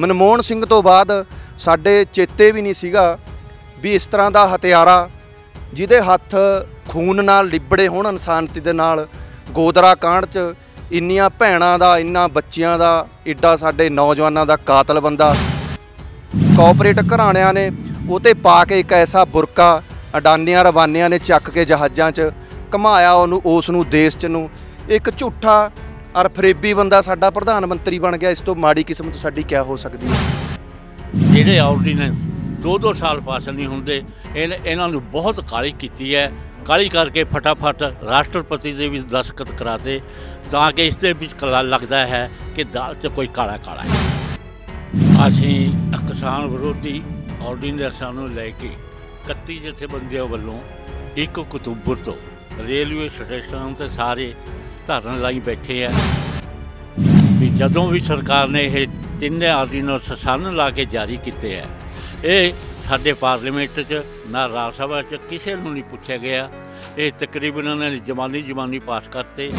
ਮਨਮੋਹਨ ਸਿੰਘ ਤੋਂ ਬਾਅਦ ਸਾਡੇ ਚੇਤੇ ਵੀ ਨਹੀਂ ਸੀਗਾ ਵੀ ਇਸ ਤਰ੍ਹਾਂ ਦਾ ਹਥਿਆਰਾ ਜਿਹਦੇ ਹੱਥ ਖੂਨ ਨਾਲ ਲਿਬੜੇ ਹੋਣ ਇਨਸਾਨਤੀ ਦੇ ਨਾਲ ਗੋਦਰਾ ਕਾਂਡ 'ਚ ਇੰਨੀਆਂ ਭੈਣਾਂ ਦਾ ਇੰਨਾ ਬੱਚਿਆਂ ਦਾ ਏਡਾ ਸਾਡੇ ਨੌਜਵਾਨਾਂ ਦਾ ਕਾਤਲ ਬੰਦਾ ਕੋਆਪਰੇਟ ਘਰਾਣਿਆਂ ਨੇ ਉਹਤੇ ਪਾ ਕੇ ਇੱਕ ਐਸਾ ਬੁਰਕਾ ਅਡਾਨਿਆਂ ਰਵਾਨਿਆਂ ਨੇ ਚੱਕ ਕੇ ਜਹਾਜ਼ਾਂ 'ਚ ਘਮਾਇਆ ਉਹਨੂੰ ਉਸ ਨੂੰ ਦੇਸ਼ 'ਚ ਨੂੰ ਇੱਕ ਝੂਠਾ ਔਰ ਫਰੇਬੀ ਬੰਦਾ ਸਾਡਾ ਪ੍ਰਧਾਨ ਮੰਤਰੀ ਬਣ ਗਿਆ ਇਸ ਤੋਂ ਮਾੜੀ ਕਿਸਮਤ ਸਾਡੀ ਕਿਆ ਹੋ ਸਕਦੀ ਹੈ ਜਿਹੜੇ ਆਰਡੀਨੈਂਸ ਦੋ ਦੋ ਸਾਲ ਪਾਸ ਨਹੀਂ ਹੁੰਦੇ ਇਹਨਾਂ ਨੂੰ ਬਹੁਤ ਕਾਲੀ ਕੀਤੀ ਹੈ ਕਾਲੀ ਕਰਕੇ ਫਟਾਫਟ ਰਾਸ਼ਟਰਪਤੀ ਦੇ ਵੀ ਦਸਤਖਤ ਕਰਾਤੇ ਤਾਂ ਕਿ ਇਸ ਦੇ ਵਿੱਚ ਕਲਾ ਲੱਗਦਾ ਹੈ ਕਿ ਦਾਲ 'ਚ ਕੋਈ ਕਾਲਾ ਕਾਲਾ ਹੈ ਅਸੀਂ ਕਿਸਾਨ ਵਿਰੋਧੀ ਆਰਡੀਨੈਂਸਾਂ ਨੂੰ ਲੈ ਕੇ 31 ਜਥੇਬੰਦੀਆਂ ਵੱਲੋਂ 1 ਅਕਤੂਬਰ ਤੋਂ ਰੇਲਵੇ ਸਟੇਸ਼ਨ ਤੇ ਸਾਰੇ ਧਰਨ ਲਾਈ ਬੈਠੇ ਆ ਵੀ ਜਦੋਂ ਵੀ ਸਰਕਾਰ ਨੇ ਇਹ ਤਿੰਨੇ ਆਰਡੀਨੈਂਸ ਸੰਨ ਲਾ ਕੇ ਜਾਰੀ ਕੀਤੇ ਆ ਇਹ ਸਾਡੇ ਪਾਰਲੀਮੈਂਟ 'ਚ ਨਾ ਰਾਜ ਸਭਾ 'ਚ ਕਿਸੇ ਨੂੰ ਨਹੀਂ ਪੁੱਛਿਆ ਗਿਆ ਇਹ ਤਕਰੀਬਨ ਉਹਨਾਂ ਨੇ ਜਮਾਨੀ ਜਮਾਨੀ ਪਾਸ ਕਰਤੇ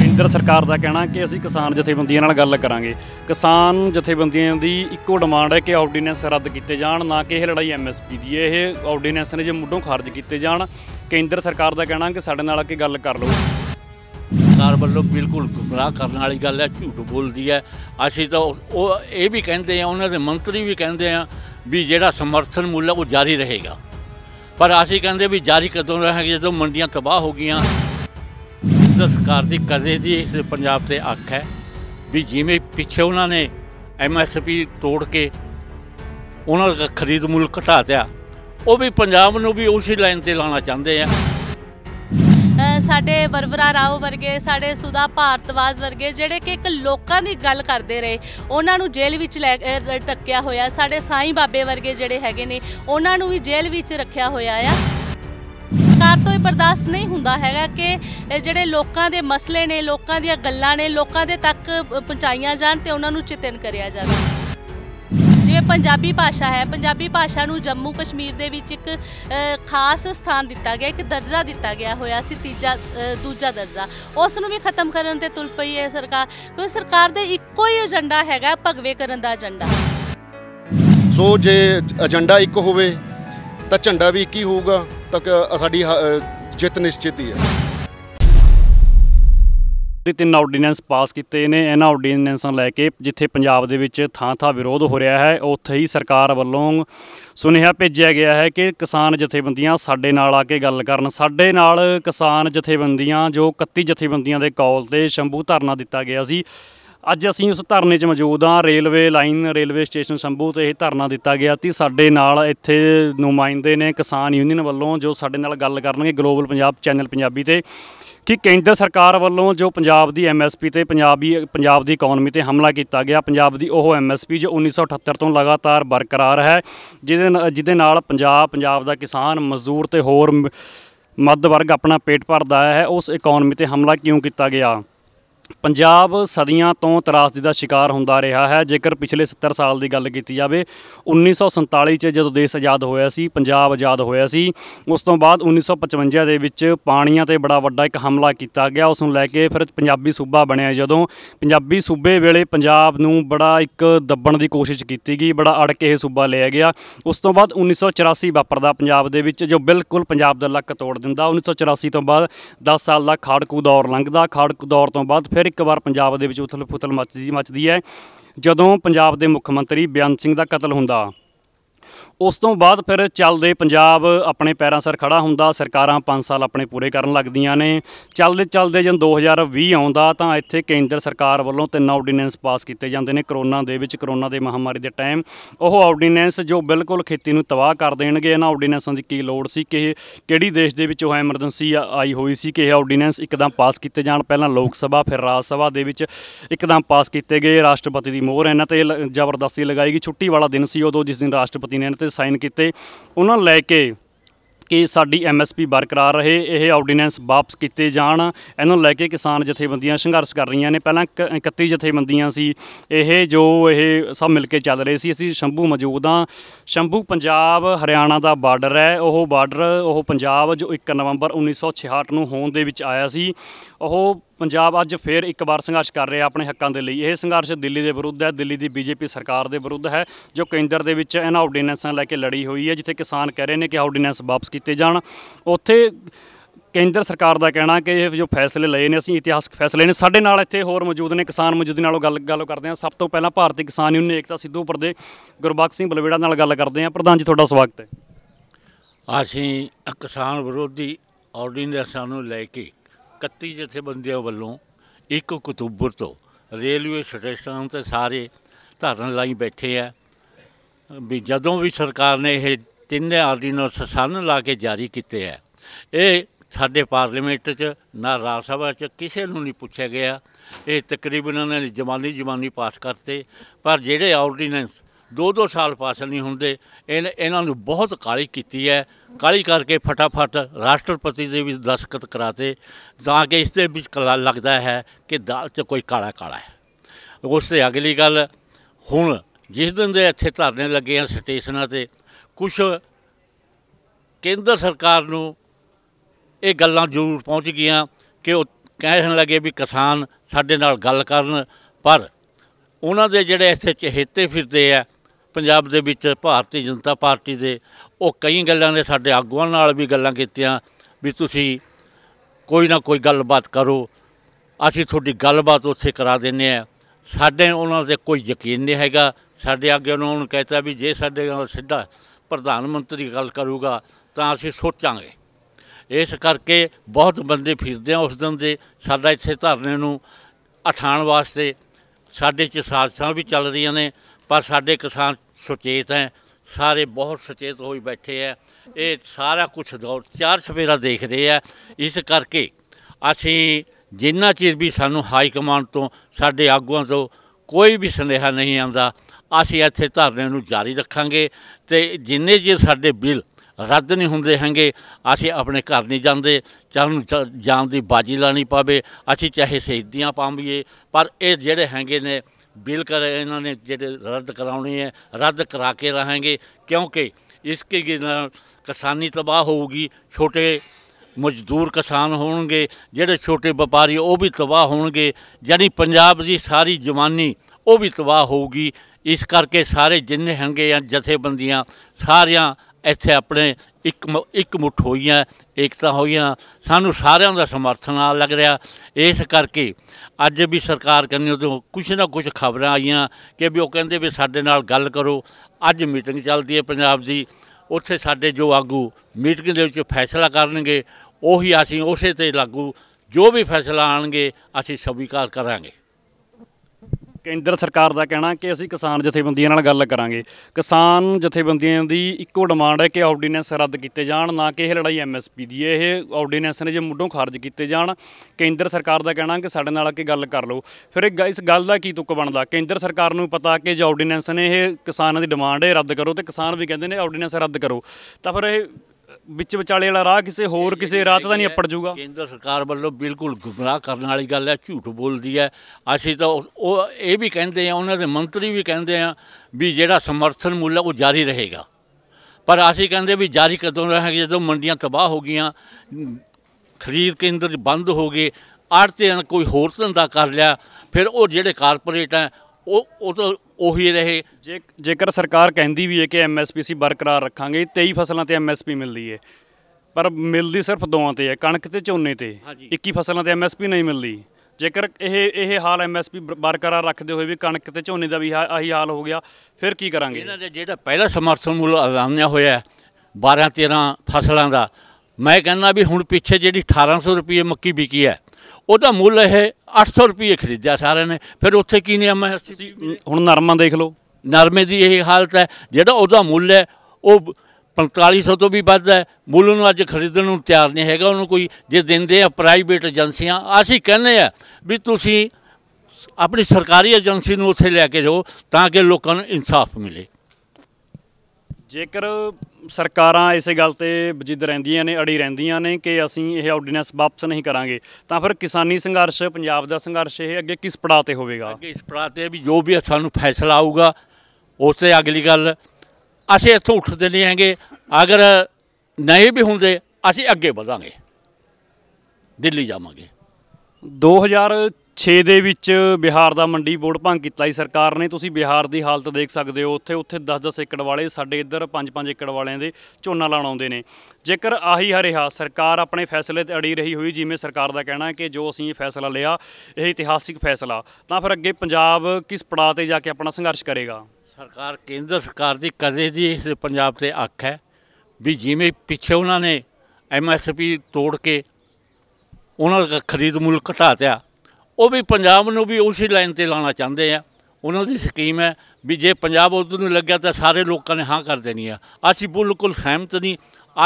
ਕੇਂਦਰ ਸਰਕਾਰ ਦਾ ਕਹਿਣਾ ਕਿ ਅਸੀਂ ਕਿਸਾਨ ਜਥੇਬੰਦੀਆਂ ਨਾਲ ਗੱਲ ਕਰਾਂਗੇ ਕਿਸਾਨ ਜਥੇਬੰਦੀਆਂ ਦੀ ਇੱਕੋ ਡਿਮਾਂਡ ਹੈ ਕਿ ਆਰਡੀਨੈਂਸ ਰੱਦ ਕੀਤੇ ਜਾਣ ਨਾ ਕਿ ਇਹ ਲੜਾਈ ਐਮਐਸਪੀ ਦੀ ਇਹ ਆਰਡੀਨੈਂਸ ਨੇ ਜੇ ਮੁੱਢੋਂ ਖਾਰਜ ਕੀਤੇ ਜਾਣ ਕੇਂਦਰ ਸਰਕਾਰ ਦਾ ਕਹਿਣਾ ਕਿ ਸਾਡੇ ਨਾਲ ਆ ਕੇ ਗੱਲ ਕਰ ਲਓ ਸਰਕਾਰ ਵੱਲੋਂ ਬਿਲਕੁਲ ਗੁੰਮਰਾਹ ਕਰਨ ਵਾਲੀ ਗੱਲ ਹੈ ਝੂਠ ਬੋਲਦੀ ਹੈ ਅਸੀਂ ਤਾਂ ਉਹ ਇਹ ਵੀ ਕਹਿੰਦੇ ਆ ਉਹਨਾਂ ਦੇ ਮੰਤਰੀ ਵੀ ਕਹਿੰਦੇ ਆ ਵੀ ਜਿਹੜਾ ਸਮਰਥਨ ਮੁੱਲ ਹੈ ਉਹ ਜਾਰੀ ਰਹੇਗਾ ਪਰ ਅਸੀਂ ਕਹਿੰਦੇ ਵੀ ਜਾਰੀ ਕਦੋਂ ਰਹੇਗਾ ਜਦੋਂ ਮੰਡੀਆਂ ਤਬਾਹ ਹੋ ਗਈਆਂ ਤਾਂ ਸਰਕਾਰ ਦੀ ਕਦੇ ਦੀ ਇਸ ਪੰਜਾਬ ਤੇ ਅੱਖ ਹੈ ਵੀ ਜਿਵੇਂ ਪਿੱਛੇ ਉਹਨਾਂ ਨੇ ਐਮਐਸਪੀ ਤੋੜ ਕੇ ਉਹਨਾਂ ਦਾ ਖਰੀਦ ਮੁੱਲ ਘਟਾ ਦਿਆ ਉਹ ਵੀ ਪੰਜਾਬ ਨੂੰ ਵੀ ਉਸੇ ਲਾਈਨ ਤੇ ਲਾਣਾ ਚਾਹੁੰਦੇ ਆ ਸਾਡੇ ਵਰਵਰਾ ਰਾਓ ਵਰਗੇ ਸਾਡੇ ਸੁਦਾ ਭਾਰਤਵਾਜ ਵਰਗੇ ਜਿਹੜੇ ਕਿ ਇੱਕ ਲੋਕਾਂ ਦੀ ਗੱਲ ਕਰਦੇ ਰਹੇ ਉਹਨਾਂ ਨੂੰ ਜੇਲ੍ਹ ਵਿੱਚ ਲੈ ਟੱਕਿਆ ਹੋਇਆ ਸਾਡੇ ਸਾਈਂ ਬਾਬੇ ਵਰਗੇ ਜਿਹੜੇ ਹੈਗੇ ਨੇ ਉਹਨਾਂ ਨੂੰ ਵੀ ਜੇਲ੍ਹ ਵਿੱਚ ਰੱਖਿਆ ਹੋਇਆ ਆ ਸਰਕਾਰ ਤੋਂ ਇਹ ਬਰਦਾਸ਼ਤ ਨਹੀਂ ਹੁੰਦਾ ਹੈਗਾ ਕਿ ਜਿਹੜੇ ਲੋਕਾਂ ਦੇ ਮਸਲੇ ਨੇ ਲੋਕਾਂ ਦੀਆਂ ਗੱਲਾਂ ਨੇ ਲੋਕਾਂ ਦੇ ਤੱਕ ਪਹੁੰਚਾਈਆਂ ਜਾਣ ਤੇ ਉਹਨਾਂ ਨੂੰ ਚਿਤਨ ਕਰਿਆ ਜਾਵੇ ਜਿਵੇਂ ਪੰਜਾਬੀ ਭਾਸ਼ਾ ਹੈ ਪੰਜਾਬੀ ਭਾਸ਼ਾ ਨੂੰ ਜੰਮੂ ਕਸ਼ਮੀਰ ਦੇ ਵਿੱਚ ਇੱਕ ਖਾਸ ਸਥਾਨ ਦਿੱਤਾ ਗਿਆ ਇੱਕ ਦਰਜਾ ਦਿੱਤਾ ਗਿਆ ਹੋਇਆ ਸੀ ਤੀਜਾ ਦੂਜਾ ਦਰਜਾ ਉਸ ਨੂੰ ਵੀ ਖਤਮ ਕਰਨ ਤੇ ਤੁਲ ਪਈ ਹੈ ਸਰਕਾਰ ਕਿਉਂਕਿ ਸਰਕਾਰ ਦੇ ਇੱਕੋ ਹੀ ਏਜੰਡਾ ਹੈਗਾ ਭਗਵੇ ਕਰਨ ਦਾ ਏਜੰਡਾ ਸੋ ਜੇ ਏਜੰਡਾ ਇੱਕ ਹੋਵੇ ਤਾਂ ਝੰਡਾ ਵੀ ਇੱਕ ਹੀ ਹੋਊਗਾ ਤਾਂ ਸਾਡੀ ਜਿੱਤ ਨਿਸ਼ਚਿਤ ਹੀ ਹੈ ਤੇ ਤਿੰਨ ਆਰਡੀਨੈਂਸ ਪਾਸ ਕੀਤੇ ਨੇ ਇਹਨਾਂ ਆਰਡੀਨੈਂਸਾਂ ਲੈ ਕੇ ਜਿੱਥੇ ਪੰਜਾਬ ਦੇ ਵਿੱਚ ਥਾਂ-ਥਾਂ ਵਿਰੋਧ ਹੋ ਰਿਹਾ ਹੈ ਉੱਥੇ ਹੀ ਸਰਕਾਰ ਵੱਲੋਂ ਸੁਨੇਹਾ ਭੇਜਿਆ ਗਿਆ ਹੈ ਕਿ ਕਿਸਾਨ ਜਥੇਬੰਦੀਆਂ ਸਾਡੇ ਨਾਲ ਆ ਕੇ ਗੱਲ ਕਰਨ ਸਾਡੇ ਨਾਲ ਕਿਸਾਨ ਜਥੇਬੰਦੀਆਂ ਜੋ 31 ਜਥੇਬੰਦੀਆਂ ਦੇ ਕਾਲ ਤੇ ਸ਼ੰਭੂ ਧਰਨਾ ਦਿੱਤਾ ਗਿਆ ਸੀ ਅੱਜ ਅਸੀਂ ਉਸ ਧਰਨੇ 'ਚ ਮੌਜੂਦ ਹਾਂ railway line railway station Shambhu ਤੇ ਇਹ ਧਰਨਾ ਦਿੱਤਾ ਗਿਆ ਤੇ ਸਾਡੇ ਨਾਲ ਇੱਥੇ ਨੁਮਾਇੰਦੇ ਨੇ ਕਿਸਾਨ ਯੂਨੀਅਨ ਵੱਲੋਂ ਜੋ ਸਾਡੇ ਨਾਲ ਗੱਲ ਕਰਨਗੇ ਗਲੋਬਲ ਪੰਜਾਬ ਚੈਨਲ ਪੰਜਾਬੀ ਤੇ ਕਿ ਕੇਂਦਰ ਸਰਕਾਰ ਵੱਲੋਂ ਜੋ ਪੰਜਾਬ ਦੀ ਐਮਐਸਪੀ ਤੇ ਪੰਜਾਬੀ ਪੰਜਾਬ ਦੀ ਇਕਨੋਮੀ ਤੇ ਹਮਲਾ ਕੀਤਾ ਗਿਆ ਪੰਜਾਬ ਦੀ ਉਹ ਐਮਐਸਪੀ ਜੋ 1978 ਤੋਂ ਲਗਾਤਾਰ ਬਰਕਰਾਰ ਹੈ ਜਿਹਦੇ ਜਿਹਦੇ ਨਾਲ ਪੰਜਾਬ ਪੰਜਾਬ ਦਾ ਕਿਸਾਨ ਮਜ਼ਦੂਰ ਤੇ ਹੋਰ ਮੱਧ ਵਰਗ ਆਪਣਾ ਪੇਟ ਭਰਦਾ ਹੈ ਉਸ ਇਕਨੋਮੀ ਤੇ ਹਮਲਾ ਕਿਉਂ ਕੀਤਾ ਗਿਆ ਪੰਜਾਬ ਸਦੀਆਂ ਤੋਂ ਤਰਾਸਦੀ ਦਾ ਸ਼ਿਕਾਰ ਹੁੰਦਾ ਰਿਹਾ ਹੈ ਜੇਕਰ ਪਿਛਲੇ 70 ਸਾਲ ਦੀ ਗੱਲ ਕੀਤੀ ਜਾਵੇ 1947 ਚ ਜਦੋਂ ਦੇਸ਼ ਆਜ਼ਾਦ ਹੋਇਆ ਸੀ ਪੰਜਾਬ ਆਜ਼ਾਦ ਹੋਇਆ ਸੀ ਉਸ ਤੋਂ ਬਾਅਦ 1955 ਦੇ ਵਿੱਚ ਪਾਣੀਆਂ ਤੇ ਬੜਾ ਵੱਡਾ ਇੱਕ ਹਮਲਾ ਕੀਤਾ ਗਿਆ ਉਸ ਨੂੰ ਲੈ ਕੇ ਫਿਰ ਪੰਜਾਬੀ ਸੂਬਾ ਬਣਿਆ ਜਦੋਂ ਪੰਜਾਬੀ ਸੂਬੇ ਵੇਲੇ ਪੰਜਾਬ ਨੂੰ ਬੜਾ ਇੱਕ ਦੱਬਣ ਦੀ ਕੋਸ਼ਿਸ਼ ਕੀਤੀ ਗਈ ਬੜਾ ਅੜ ਕੇ ਇਹ ਸੂਬਾ ਲਿਆ ਗਿਆ ਉਸ ਤੋਂ ਬਾਅਦ 1984 ਵਾਪਰਦਾ ਪੰਜਾਬ ਦੇ ਵਿੱਚ ਜੋ ਬਿਲਕੁਲ ਪੰਜਾਬ ਦਾ ਲੱਕ ਤੋੜ ਦਿੰਦਾ 1984 ਤੋਂ ਬਾਅਦ 10 ਸਾਲ ਦਾ ਖਾੜਕੂ ਦੌਰ ਲੰਘਦਾ ਖਾੜਕੂ ਦੌਰ ਤੋਂ ਬਾਅਦ ਫਿਰ ਇੱਕ ਵਾਰ ਪੰਜਾਬ ਦੇ ਵਿੱਚ ਉਥਲ-ਪੁਥਲ ਮੱਚਦੀ ਮੱਚਦੀ ਹੈ ਜਦੋਂ ਪੰਜਾਬ ਦੇ ਮੁੱਖ ਮੰਤਰੀ ਬਿਆਨ ਸਿੰਘ ਦਾ ਕਤਲ ਹੁੰਦਾ ਉਸ ਤੋਂ ਬਾਅਦ ਫਿਰ ਚੱਲਦੇ ਪੰਜਾਬ ਆਪਣੇ ਪੈਰਾਂ ਸਰ ਖੜਾ ਹੁੰਦਾ ਸਰਕਾਰਾਂ 5 ਸਾਲ ਆਪਣੇ ਪੂਰੇ ਕਰਨ ਲੱਗਦੀਆਂ ਨੇ ਚੱਲਦੇ ਚੱਲਦੇ ਜਦੋਂ 2020 ਆਉਂਦਾ ਤਾਂ ਇੱਥੇ ਕੇਂਦਰ ਸਰਕਾਰ ਵੱਲੋਂ ਤਿੰਨ ਆਰਡੀਨੈਂਸ ਪਾਸ ਕੀਤੇ ਜਾਂਦੇ ਨੇ ਕਰੋਨਾ ਦੇ ਵਿੱਚ ਕਰੋਨਾ ਦੇ ਮਹਾਮਾਰੀ ਦੇ ਟਾਈਮ ਉਹ ਆਰਡੀਨੈਂਸ ਜੋ ਬਿਲਕੁਲ ਖੇਤੀ ਨੂੰ ਤਬਾਹ ਕਰ ਦੇਣਗੇ ਇਹਨਾਂ ਆਰਡੀਨੈਂਸਾਂ ਦੀ ਕੀ ਲੋੜ ਸੀ ਕਿ ਕਿਹੜੀ ਦੇਸ਼ ਦੇ ਵਿੱਚ ਉਹ ਐਮਰਜੈਂਸੀ ਆਈ ਹੋਈ ਸੀ ਕਿ ਇਹ ਆਰਡੀਨੈਂਸ ਇੱਕਦਮ ਪਾਸ ਕੀਤੇ ਜਾਣ ਪਹਿਲਾਂ ਲੋਕ ਸਭਾ ਫਿਰ ਰਾਜ ਸਭਾ ਦੇ ਵਿੱਚ ਇੱਕਦਮ ਪਾਸ ਕੀਤੇ ਗਏ ਰਾਸ਼ਟਰਪਤੀ ਦੀ ਮੋਹਰ ਇਹਨਾਂ ਤੇ ਜ਼ਬਰਦਸਤੀ ਲਗਾਈ ਗਈ ਛੁੱਟੀ ਵਾਲਾ ਦਿਨ ਸੀ ਉਦੋਂ ਜਿਸ ਦਿਨ ਰਾਸ਼ਟਰਪਤੀ ਆਰਡੀਨੈਂਸ ਤੇ ਸਾਈਨ ਕੀਤੇ ਉਹਨਾਂ ਲੈ ਕੇ ਕਿ ਸਾਡੀ ਐਮਐਸਪੀ ਬਰਕਰਾਰ ਰਹੇ ਇਹ ਆਰਡੀਨੈਂਸ ਵਾਪਸ ਕੀਤੇ ਜਾਣ ਇਹਨੂੰ ਲੈ ਕੇ ਕਿਸਾਨ ਜਥੇਬੰਦੀਆਂ ਸੰਘਰਸ਼ ਕਰ ਰਹੀਆਂ ਨੇ ਪਹਿਲਾਂ 31 ਜਥੇਬੰਦੀਆਂ ਸੀ ਇਹ ਜੋ ਇਹ ਸਭ ਮਿਲ ਕੇ ਚੱਲ ਰਹੇ ਸੀ ਅਸੀਂ ਸ਼ੰਭੂ ਮੌਜੂਦ ਆ ਸ਼ੰਭੂ ਪੰਜਾਬ ਹਰਿਆਣਾ ਦਾ ਬਾਰਡਰ ਹੈ ਉਹ ਬਾਰਡਰ ਉਹ ਪੰਜਾਬ ਜੋ 1 ਨਵੰਬਰ 1966 ਨੂੰ ਹੋਂਦ ਦੇ ਵਿੱਚ ਆਇਆ ਸੀ ਉਹ ਪੰਜਾਬ ਅੱਜ ਫੇਰ ਇੱਕ ਵਾਰ ਸੰਘਰਸ਼ ਕਰ ਰਿਹਾ ਆਪਣੇ ਹੱਕਾਂ ਦੇ ਲਈ ਇਹ ਸੰਘਰਸ਼ ਦਿੱਲੀ ਦੇ ਵਿਰੁੱਧ ਹੈ ਦਿੱਲੀ ਦੀ ਬੀਜੇਪੀ ਸਰਕਾਰ ਦੇ ਵਿਰੁੱਧ ਹੈ ਜੋ ਕੇਂਦਰ ਦੇ ਵਿੱਚ ਇਹਨਾਂ ਆਰਡੀਨੈਂਸਾਂ ਲੈ ਕੇ ਲੜੀ ਹੋਈ ਹੈ ਜਿੱਥੇ ਕਿਸਾਨ ਕਹਿ ਰਹੇ ਨੇ ਕਿ ਆਰਡੀਨੈਂਸ ਵਾਪਸ ਕੀਤੇ ਜਾਣ ਉੱਥੇ ਕੇਂਦਰ ਸਰਕਾਰ ਦਾ ਕਹਿਣਾ ਕਿ ਇਹ ਜੋ ਫੈਸਲੇ ਲਏ ਨੇ ਅਸੀਂ ਇਤਿਹਾਸਕ ਫੈਸਲੇ ਨੇ ਸਾਡੇ ਨਾਲ ਇੱਥੇ ਹੋਰ ਮੌਜੂਦ ਨੇ ਕਿਸਾਨ ਮੌਜੂਦ ਨਾਲੋਂ ਗੱਲ ਗੱਲ ਕਰਦੇ ਹਾਂ ਸਭ ਤੋਂ ਪਹਿਲਾਂ ਭਾਰਤੀ ਕਿਸਾਨ ਯੂਨੀਅਨ ਏਕਤਾ ਸਿੱਧੂ ਦੇ ਗੁਰਬਖਸ਼ ਸਿੰਘ ਬਲਵੇੜਾ ਨਾਲ ਗੱਲ ਕਰਦੇ ਹਾਂ ਪ੍ਰਧਾਨ ਜੀ ਤੁਹਾਡਾ ਸਵਾਗਤ ਹੈ ਅਸੀਂ ਕਿਸਾਨ ਵਿਰੋਧੀ ਆਰਡੀਨੈਂਸਾਂ ਨੂੰ ਲੈ ਕੇ 31 ਜਥੇਬੰਦੀਆਂ ਵੱਲੋਂ 1 ਅਕਤੂਬਰ ਤੋਂ ਰੇਲਵੇ ਸਟੇਸ਼ਨਾਂ ਤੇ ਸਾਰੇ ਧਰਨ ਲਾਈ ਬੈਠੇ ਆ ਵੀ ਜਦੋਂ ਵੀ ਸਰਕਾਰ ਨੇ ਇਹ ਤਿੰਨੇ ਆਰਡੀਨੈਂਸ ਸੰਨ ਲਾ ਕੇ ਜਾਰੀ ਕੀਤੇ ਆ ਇਹ ਸਾਡੇ ਪਾਰਲੀਮੈਂਟ 'ਚ ਨਾ ਰਾਜ ਸਭਾ 'ਚ ਕਿਸੇ ਨੂੰ ਨਹੀਂ ਪੁੱਛਿਆ ਗਿਆ ਇਹ ਤਕਰੀਬਨ ਉਹਨਾਂ ਨੇ ਜਮਾਨੀ ਜਮਾਨੀ ਪਾਸ ਕਰਤੇ ਪਰ ਜਿਹੜੇ ਆਰਡੀਨੈਂਸ ਦੋ 2 ਸਾਲ ਪਾਸ ਨਹੀਂ ਹੁੰਦੇ ਇਹਨਾਂ ਨੂੰ ਬਹੁਤ ਕਾਲੀ ਕੀਤੀ ਹੈ ਕਾਲੀ ਕਰਕੇ ਫਟਾਫਟ ਰਾਸ਼ਟਰਪਤੀ ਦੇ ਵੀ ਦਸਖਤ ਕਰਾਤੇ ਤਾਂ ਕਿ ਇਸ ਦੇ ਵਿੱਚ ਲੱਗਦਾ ਹੈ ਕਿ ਦਾਲ 'ਚ ਕੋਈ ਕਾਲਾ ਕਾਲਾ ਹੈ ਉਸ ਤੇ ਅਗਲੀ ਗੱਲ ਹੁਣ ਜਿਸ ਦਿਨ ਦੇ ਇੱਥੇ ਧਰਨੇ ਲੱਗੇ ਆ ਸਟੇਸ਼ਨਾਂ ਤੇ ਕੁਝ ਕੇਂਦਰ ਸਰਕਾਰ ਨੂੰ ਇਹ ਗੱਲਾਂ ਜ਼ਰੂਰ ਪਹੁੰਚ ਗਈਆਂ ਕਿ ਉਹ ਕਹਿਣ ਲੱਗੇ ਵੀ ਕਿਸਾਨ ਸਾਡੇ ਨਾਲ ਗੱਲ ਕਰਨ ਪਰ ਉਹਨਾਂ ਦੇ ਜਿਹੜੇ ਇੱਥੇ ਚਹੇਤੇ ਫਿਰਦੇ ਆ ਪੰਜਾਬ ਦੇ ਵਿੱਚ ਭਾਰਤੀ ਜਨਤਾ ਪਾਰਟੀ ਦੇ ਉਹ ਕਈ ਗੱਲਾਂ ਦੇ ਸਾਡੇ ਆਗੂਆਂ ਨਾਲ ਵੀ ਗੱਲਾਂ ਕੀਤੀਆਂ ਵੀ ਤੁਸੀਂ ਕੋਈ ਨਾ ਕੋਈ ਗੱਲਬਾਤ ਕਰੋ ਅਸੀਂ ਤੁਹਾਡੀ ਗੱਲਬਾਤ ਉੱਥੇ ਕਰਾ ਦਿੰਨੇ ਆ ਸਾਡੇ ਉਹਨਾਂ ਦੇ ਕੋਈ ਯਕੀਨ ਨਹੀਂ ਹੈਗਾ ਸਾਡੇ ਅੱਗੇ ਉਹਨਾਂ ਨੂੰ ਕਹਿੰਦਾ ਵੀ ਜੇ ਸਾਡੇ ਨਾਲ ਸਿੱਧਾ ਪ੍ਰਧਾਨ ਮੰਤਰੀ ਗੱਲ ਕਰੂਗਾ ਤਾਂ ਅਸੀਂ ਸੋਚਾਂਗੇ ਇਸ ਕਰਕੇ ਬਹੁਤ ਬੰਦੇ ਫਿਰਦੇ ਆ ਉਸ ਦਿਨ ਦੇ ਸਾਡਾ ਇੱਥੇ ਧਰਨੇ ਨੂੰ ਅਠਾਣ ਵਾਸਤੇ ਸਾਡੇ ਚ ਸਾਜ਼ਸਾਂ ਵੀ ਚੱਲ ਰਹੀਆਂ ਨੇ ਪਰ ਸਾਡੇ ਕਿਸਾਨ ਸੁਚੇਤ ਹੈ ਸਾਰੇ ਬਹੁਤ ਸੁਚੇਤ ਹੋਈ ਬੈਠੇ ਹੈ ਇਹ ਸਾਰਾ ਕੁਝ ਦੌਰ ਚਾਰ ਸਵੇਰਾ ਦੇਖ ਰਹੇ ਇਸ ਕਰਕੇ ਅਸੀਂ ਜਿੰਨਾ ਚਿਰ ਵੀ ਸਾਨੂੰ ਹਾਈ ਕਮਾਂਡ ਤੋਂ ਸਾਡੇ ਆਗੂਆਂ ਤੋਂ ਕੋਈ ਵੀ ਸੰਦੇਹਾ ਨਹੀਂ ਆਉਂਦਾ ਅਸੀਂ ਇੱਥੇ ਧਰਨੇ ਨੂੰ ਜਾਰੀ ਰੱਖਾਂਗੇ ਤੇ ਜਿੰਨੇ ਜੇ ਸਾਡੇ ਬਿੱਲ ਰੱਦ ਨਹੀਂ ਹੁੰਦੇ ਹੈਗੇ ਅਸੀਂ ਆਪਣੇ ਘਰ ਨਹੀਂ ਜਾਂਦੇ ਚਾਹਨ ਜਾਣ ਦੀ ਬਾਜੀ ਲਾਣੀ ਪਾਵੇ ਅਸੀਂ ਚਾਹੇ ਸ਼ਹੀਦੀਆਂ ਪਾਵੀਏ ਪਰ ਇਹ ਜਿਹੜੇ ਹੈਗੇ ਨੇ ਬਿਲ ਕਰ ਇਹਨਾਂ ਨੇ ਜਿਹੜੇ ਰੱਦ ਕਰਾਉਣੇ ਐ ਰੱਦ ਕਰਾ ਕੇ ਰਹਾਂਗੇ ਕਿਉਂਕਿ ਇਸ ਕੇ ਨਾਲ ਕਿਸਾਨੀ ਤਬਾਹ ਹੋਊਗੀ ਛੋਟੇ ਮਜ਼ਦੂਰ ਕਿਸਾਨ ਹੋਣਗੇ ਜਿਹੜੇ ਛੋਟੇ ਵਪਾਰੀ ਉਹ ਵੀ ਤਬਾਹ ਹੋਣਗੇ ਯਾਨੀ ਪੰਜਾਬ ਦੀ ਸਾਰੀ ਜਵਾਨੀ ਉਹ ਵੀ ਤਬਾਹ ਹੋਊਗੀ ਇਸ ਕਰਕੇ ਸਾਰੇ ਜਿੰਨੇ ਹੰਗੇ ਆ ਜਥੇਬੰਦੀਆਂ ਸਾਰਿਆਂ ਇੱਥੇ ਆਪਣੇ ਇੱਕ ਇੱਕ ਮੁੱਠ ਹੋਈਆਂ ਏਕਤਾ ਹੋਈਆਂ ਸਾਨੂੰ ਸਾਰਿਆਂ ਦਾ ਸਮਰਥਨ ਆ ਲੱਗ ਰਿਹਾ ਇਸ ਕਰਕੇ ਅੱਜ ਵੀ ਸਰਕਾਰ ਕੰਨਿਓ ਤੋਂ ਕੁਝ ਨਾ ਕੁਝ ਖਬਰਾਂ ਆਈਆਂ ਕਿ ਵੀ ਉਹ ਕਹਿੰਦੇ ਵੀ ਸਾਡੇ ਨਾਲ ਗੱਲ ਕਰੋ ਅੱਜ ਮੀਟਿੰਗ ਚੱਲਦੀ ਹੈ ਪੰਜਾਬ ਦੀ ਉੱਥੇ ਸਾਡੇ ਜੋ ਆਗੂ ਮੀਟਿੰਗ ਦੇ ਵਿੱਚ ਫੈਸਲਾ ਕਰਨਗੇ ਉਹੀ ਅਸੀਂ ਉਸੇ ਤੇ ਲਾਗੂ ਜੋ ਵੀ ਫੈਸਲਾ ਆਣਗੇ ਅਸੀਂ ਸਵੀਕਾਰ ਕਰਾਂਗੇ ਕੇਂਦਰ ਸਰਕਾਰ ਦਾ ਕਹਿਣਾ ਕਿ ਅਸੀਂ ਕਿਸਾਨ ਜਥੇਬੰਦੀਆਂ ਨਾਲ ਗੱਲ ਕਰਾਂਗੇ ਕਿਸਾਨ ਜਥੇਬੰਦੀਆਂ ਦੀ ਇੱਕੋ ਡਿਮਾਂਡ ਹੈ ਕਿ ਆਰਡੀਨੈਂਸ ਰੱਦ ਕੀਤੇ ਜਾਣ ਨਾ ਕਿ ਇਹ ਲੜਾਈ ਐਮਐਸਪੀ ਦੀ ਹੈ ਇਹ ਆਰਡੀਨੈਂਸ ਨੇ ਜੇ ਮੁੱਢੋਂ ਖਾਰਜ ਕੀਤੇ ਜਾਣ ਕੇਂਦਰ ਸਰਕਾਰ ਦਾ ਕਹਿਣਾ ਕਿ ਸਾਡੇ ਨਾਲ ਆ ਕੇ ਗੱਲ ਕਰ ਲਓ ਫਿਰ ਇਹ ਇਸ ਗੱਲ ਦਾ ਕੀ ਤੁੱਕ ਬਣਦਾ ਕੇਂਦਰ ਸਰਕਾਰ ਨੂੰ ਪਤਾ ਕਿ ਜੋ ਆਰਡੀਨੈਂਸ ਨੇ ਇਹ ਕਿਸਾਨਾਂ ਦੀ ਡਿਮਾਂਡ ਹੈ ਰੱਦ ਕਰੋ ਤੇ ਕਿਸਾਨ ਵੀ ਕਹਿੰਦੇ ਨੇ ਆਰਡੀਨੈਂਸ ਰੱਦ ਕਰੋ ਤਾਂ ਫਿਰ ਇਹ ਵਿੱਚ ਵਿਚਾਲੇ ਵਾਲਾ ਰਾਹ ਕਿਸੇ ਹੋਰ ਕਿਸੇ ਰਾਤ ਦਾ ਨਹੀਂ ਅੱਪੜ ਜਾਊਗਾ ਕੇਂਦਰ ਸਰਕਾਰ ਵੱਲੋਂ ਬਿਲਕੁਲ ਗੁੰਮਰਾਹ ਕਰਨ ਵਾਲੀ ਗੱਲ ਹੈ ਝੂਠ ਬੋਲਦੀ ਹੈ ਅਸੀਂ ਤਾਂ ਉਹ ਇਹ ਵੀ ਕਹਿੰਦੇ ਆ ਉਹਨਾਂ ਦੇ ਮੰਤਰੀ ਵੀ ਕਹਿੰਦੇ ਆ ਵੀ ਜਿਹੜਾ ਸਮਰਥਨ ਮੁੱਲ ਉਹ ਜਾਰੀ ਰਹੇਗਾ ਪਰ ਅਸੀਂ ਕਹਿੰਦੇ ਵੀ ਜਾਰੀ ਕਦੋਂ ਰਹੇਗਾ ਜਦੋਂ ਮੰਡੀਆਂ ਤਬਾਹ ਹੋ ਗਈਆਂ ਖਰੀਦ ਕੇਂਦਰ ਬੰਦ ਹੋ ਗਏ ਆੜਤੇ ਕੋਈ ਹੋਰ ਧੰਦਾ ਕਰ ਲਿਆ ਫਿਰ ਉਹ ਜਿਹੜੇ ਕਾਰਪੋਰੇਟ ਆ ਉਹ ਉਹ ਤਾਂ ਉਹੀ ਰਹੇ ਜੇ ਜੇਕਰ ਸਰਕਾਰ ਕਹਿੰਦੀ ਵੀ ਹੈ ਕਿ ਐਮਐਸਪੀ ਸੀ ਬਰਕਰਾਰ ਰੱਖਾਂਗੇ 23 ਫਸਲਾਂ ਤੇ ਐਮਐਸਪੀ ਮਿਲਦੀ ਹੈ ਪਰ ਮਿਲਦੀ ਸਿਰਫ ਦੋਆਂ ਤੇ ਹੈ ਕਣਕ ਤੇ ਝੋਨੇ ਤੇ 21 ਫਸਲਾਂ ਤੇ ਐਮਐਸਪੀ ਨਹੀਂ ਮਿਲਦੀ ਜੇਕਰ ਇਹ ਇਹ ਹਾਲ ਐਮਐਸਪੀ ਬਰਕਰਾਰ ਰੱਖਦੇ ਹੋਏ ਵੀ ਕਣਕ ਤੇ ਝੋਨੇ ਦਾ ਵੀ ਆਹੀ ਹਾਲ ਹੋ ਗਿਆ ਫਿਰ ਕੀ ਕਰਾਂਗੇ ਇਹਨਾਂ ਦਾ ਜਿਹੜਾ ਪਹਿਲਾ ਸਮਰਥਨ ਮੁੱਲ ਐਲਾਨਿਆ ਹੋਇਆ 12 13 ਫਸਲਾਂ ਦਾ ਮੈਂ ਕਹਿੰਦਾ ਵੀ ਹੁਣ ਪਿੱਛੇ ਜਿਹੜੀ 1800 ਰੁਪਏ ਮੱਕੀ ਵਿਕੀ ਹੈ ਉਹਦਾ ਮੁੱਲ ਇਹ 800 ਰੁਪਏ ਖਰੀਦਿਆ ਸਾਰਿਆਂ ਨੇ ਫਿਰ ਉੱਥੇ ਕੀ ਨਿਯਮ ਹੈ ਹੁਣ ਨਰਮਾ ਦੇਖ ਲਓ ਨਰਮੇ ਦੀ ਇਹ ਹਾਲਤ ਹੈ ਜਿਹੜਾ ਉਹਦਾ ਮੁੱਲ ਹੈ ਉਹ 4500 ਤੋਂ ਵੀ ਵੱਧ ਹੈ ਮੁੱਲ ਨੂੰ ਅੱਜ ਖਰੀਦਣ ਨੂੰ ਤਿਆਰ ਨਹੀਂ ਹੈਗਾ ਉਹਨੂੰ ਕੋਈ ਜੇ ਦਿੰਦੇ ਆ ਪ੍ਰਾਈਵੇਟ ਏਜੰਸੀਆਂ ਅਸੀਂ ਕਹਿੰਦੇ ਆ ਵੀ ਤੁਸੀਂ ਆਪਣੀ ਸਰਕਾਰੀ ਏਜੰਸੀ ਨੂੰ ਉੱਥੇ ਲੈ ਕੇ ਜਾਓ ਤਾਂ ਕਿ ਲੋਕਾਂ ਨੂੰ ਇਨਸਾਫ ਮਿਲੇ ਜੇਕਰ ਸਰਕਾਰਾਂ ਇਸੇ ਗੱਲ ਤੇ ਜਿੱਦ ਰਹਿੰਦੀਆਂ ਨੇ ਅੜੀ ਰਹਿੰਦੀਆਂ ਨੇ ਕਿ ਅਸੀਂ ਇਹ ਆਰਡੀਨੈਂਸ ਵਾਪਸ ਨਹੀਂ ਕਰਾਂਗੇ ਤਾਂ ਫਿਰ ਕਿਸਾਨੀ ਸੰਘਰਸ਼ ਪੰਜਾਬ ਦਾ ਸੰਘਰਸ਼ ਇਹ ਅੱਗੇ ਕਿਸ ਪੜਾਅ ਤੇ ਹੋਵੇਗਾ ਅੱਗੇ ਇਸ ਪੜਾਅ ਤੇ ਵੀ ਜੋ ਵੀ ਸਾਨੂੰ ਫੈਸਲਾ ਆਊਗਾ ਉਸ ਤੇ ਅਗਲੀ ਗੱਲ ਅਸੀਂ ਇੱਥੋਂ ਉੱਠਦੇ ਨਹੀਂ ਹੈਗੇ ਅਗਰ ਨਹੀਂ ਵੀ ਹੁੰਦੇ ਅਸੀਂ ਅੱਗੇ ਵਧਾਂਗੇ ਦਿੱਲੀ ਜਾਵਾਂਗੇ 2000 6 ਦੇ ਵਿੱਚ ਬਿਹਾਰ ਦਾ ਮੰਡੀ ਬੋਰਡ ਭੰਗ ਕੀਤਾ ਹੀ ਸਰਕਾਰ ਨੇ ਤੁਸੀਂ ਬਿਹਾਰ ਦੀ ਹਾਲਤ ਦੇਖ ਸਕਦੇ ਹੋ ਉੱਥੇ ਉੱਥੇ 10-10 ਏਕੜ ਵਾਲੇ ਸਾਡੇ ਇੱਧਰ 5-5 ਏਕੜ ਵਾਲਿਆਂ ਦੇ ਝੋਨਾ ਲਾਣ ਆਉਂਦੇ ਨੇ ਜੇਕਰ ਆਹੀ ਹਰਿਆ ਸਰਕਾਰ ਆਪਣੇ ਫੈਸਲੇ ਤੇ ਅੜੀ ਰਹੀ ਹੋਈ ਜਿਵੇਂ ਸਰਕਾਰ ਦਾ ਕਹਿਣਾ ਹੈ ਕਿ ਜੋ ਅਸੀਂ ਇਹ ਫੈਸਲਾ ਲਿਆ ਇਹ ਇਤਿਹਾਸਿਕ ਫੈਸਲਾ ਤਾਂ ਫਿਰ ਅੱਗੇ ਪੰਜਾਬ ਕਿਸ ਪੜਾਅ ਤੇ ਜਾ ਕੇ ਆਪਣਾ ਸੰਘਰਸ਼ ਕਰੇਗਾ ਸਰਕਾਰ ਕੇਂਦਰ ਸਰਕਾਰ ਦੀ ਕਦੇ ਦੀ ਇਸ ਪੰਜਾਬ ਤੇ ਅੱਖ ਹੈ ਵੀ ਜਿਵੇਂ ਪਿੱਛੇ ਉਹਨਾਂ ਨੇ ਐਮਐਸਪੀ ਤੋੜ ਕੇ ਉਹਨਾਂ ਦਾ ਖਰੀਦ ਮੁੱਲ ਘਟਾ ਦਿਆ ਉਹ ਵੀ ਪੰਜਾਬ ਨੂੰ ਵੀ ਉਸੇ ਲਾਈਨ ਤੇ ਲਾਣਾ ਚਾਹੁੰਦੇ ਆ ਉਹਨਾਂ ਦੀ ਸਕੀਮ ਹੈ ਵੀ ਜੇ ਪੰਜਾਬ ਉਧਰ ਨੂੰ ਲੱਗਿਆ ਤਾਂ ਸਾਰੇ ਲੋਕਾਂ ਨੇ ਹਾਂ ਕਰ ਦੇਣੀ ਆ ਅਸੀਂ ਬਿਲਕੁਲ ਸਹਿਮਤ ਨਹੀਂ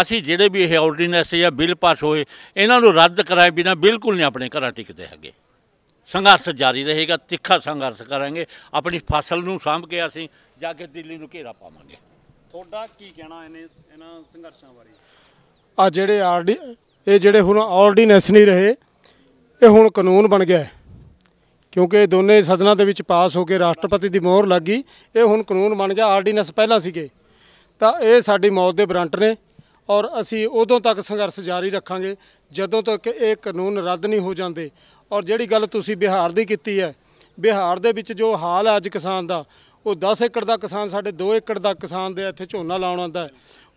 ਅਸੀਂ ਜਿਹੜੇ ਵੀ ਇਹ ਆਰਡੀਨੈਂਸ ਜਾਂ ਬਿੱਲ ਪਾਸ ਹੋਏ ਇਹਨਾਂ ਨੂੰ ਰੱਦ ਕਰਾਏ ਬਿਨਾ ਬਿਲਕੁਲ ਨਹੀਂ ਆਪਣੇ ਘਰਾਂ ਟਿਕਦੇ ਹੈਗੇ ਸੰਘਰਸ਼ ਜਾਰੀ ਰਹੇਗਾ ਤਿੱਖਾ ਸੰਘਰਸ਼ ਕਰਾਂਗੇ ਆਪਣੀ ਫਸਲ ਨੂੰ ਸਾਂਭ ਕੇ ਅਸੀਂ ਜਾ ਕੇ ਦਿੱਲੀ ਨੂੰ ਘੇਰਾ ਪਾਵਾਂਗੇ ਤੁਹਾਡਾ ਕੀ ਕਹਿਣਾ ਇਹਨੇ ਇਹਨਾਂ ਸੰਘਰਸ਼ਾਂ ਬਾਰੇ ਆ ਜਿਹੜੇ ਆਰਡੀ ਇਹ ਜਿਹੜੇ ਹੁਣ ਆਰਡੀਨੈਂਸ ਨਹੀਂ ਰਹੇ ਇਹ ਹੁਣ ਕਾਨੂੰਨ ਬਣ ਗਿਆ ਹੈ ਕਿਉਂਕਿ ਦੋਨੇ ਸਦਨਾਂ ਦੇ ਵਿੱਚ ਪਾਸ ਹੋ ਕੇ ਰਾਸ਼ਟਰਪਤੀ ਦੀ ਮੋਹਰ ਲੱਗ ਗਈ ਇਹ ਹੁਣ ਕਾਨੂੰਨ ਬਣ ਗਿਆ ਆਰਡੀਨੈਂਸ ਪਹਿਲਾਂ ਸੀਗੇ ਤਾਂ ਇਹ ਸਾਡੀ ਮੌਤ ਦੇ ਬਰੰਟ ਨੇ ਔਰ ਅਸੀਂ ਉਦੋਂ ਤੱਕ ਸੰਘਰਸ਼ ਜਾਰੀ ਰੱਖਾਂਗੇ ਜਦੋਂ ਤੱਕ ਇਹ ਕਾਨੂੰਨ ਰੱਦ ਨਹੀਂ ਹੋ ਜਾਂਦੇ ਔਰ ਜਿਹੜੀ ਗੱਲ ਤੁਸੀਂ ਬਿਹਾਰ ਦੀ ਕੀਤੀ ਹੈ ਬਿਹਾਰ ਦੇ ਵਿੱਚ ਜੋ ਹਾਲ ਹੈ ਅੱਜ ਕਿਸਾਨ ਦਾ ਉਹ 10 ਏਕੜ ਦਾ ਕਿਸਾਨ ਸਾਡੇ 2 ਏਕੜ ਦਾ ਕਿਸਾਨ ਦੇ ਇੱਥੇ ਝੋਨਾ ਲਾਉਣ ਹੁੰਦਾ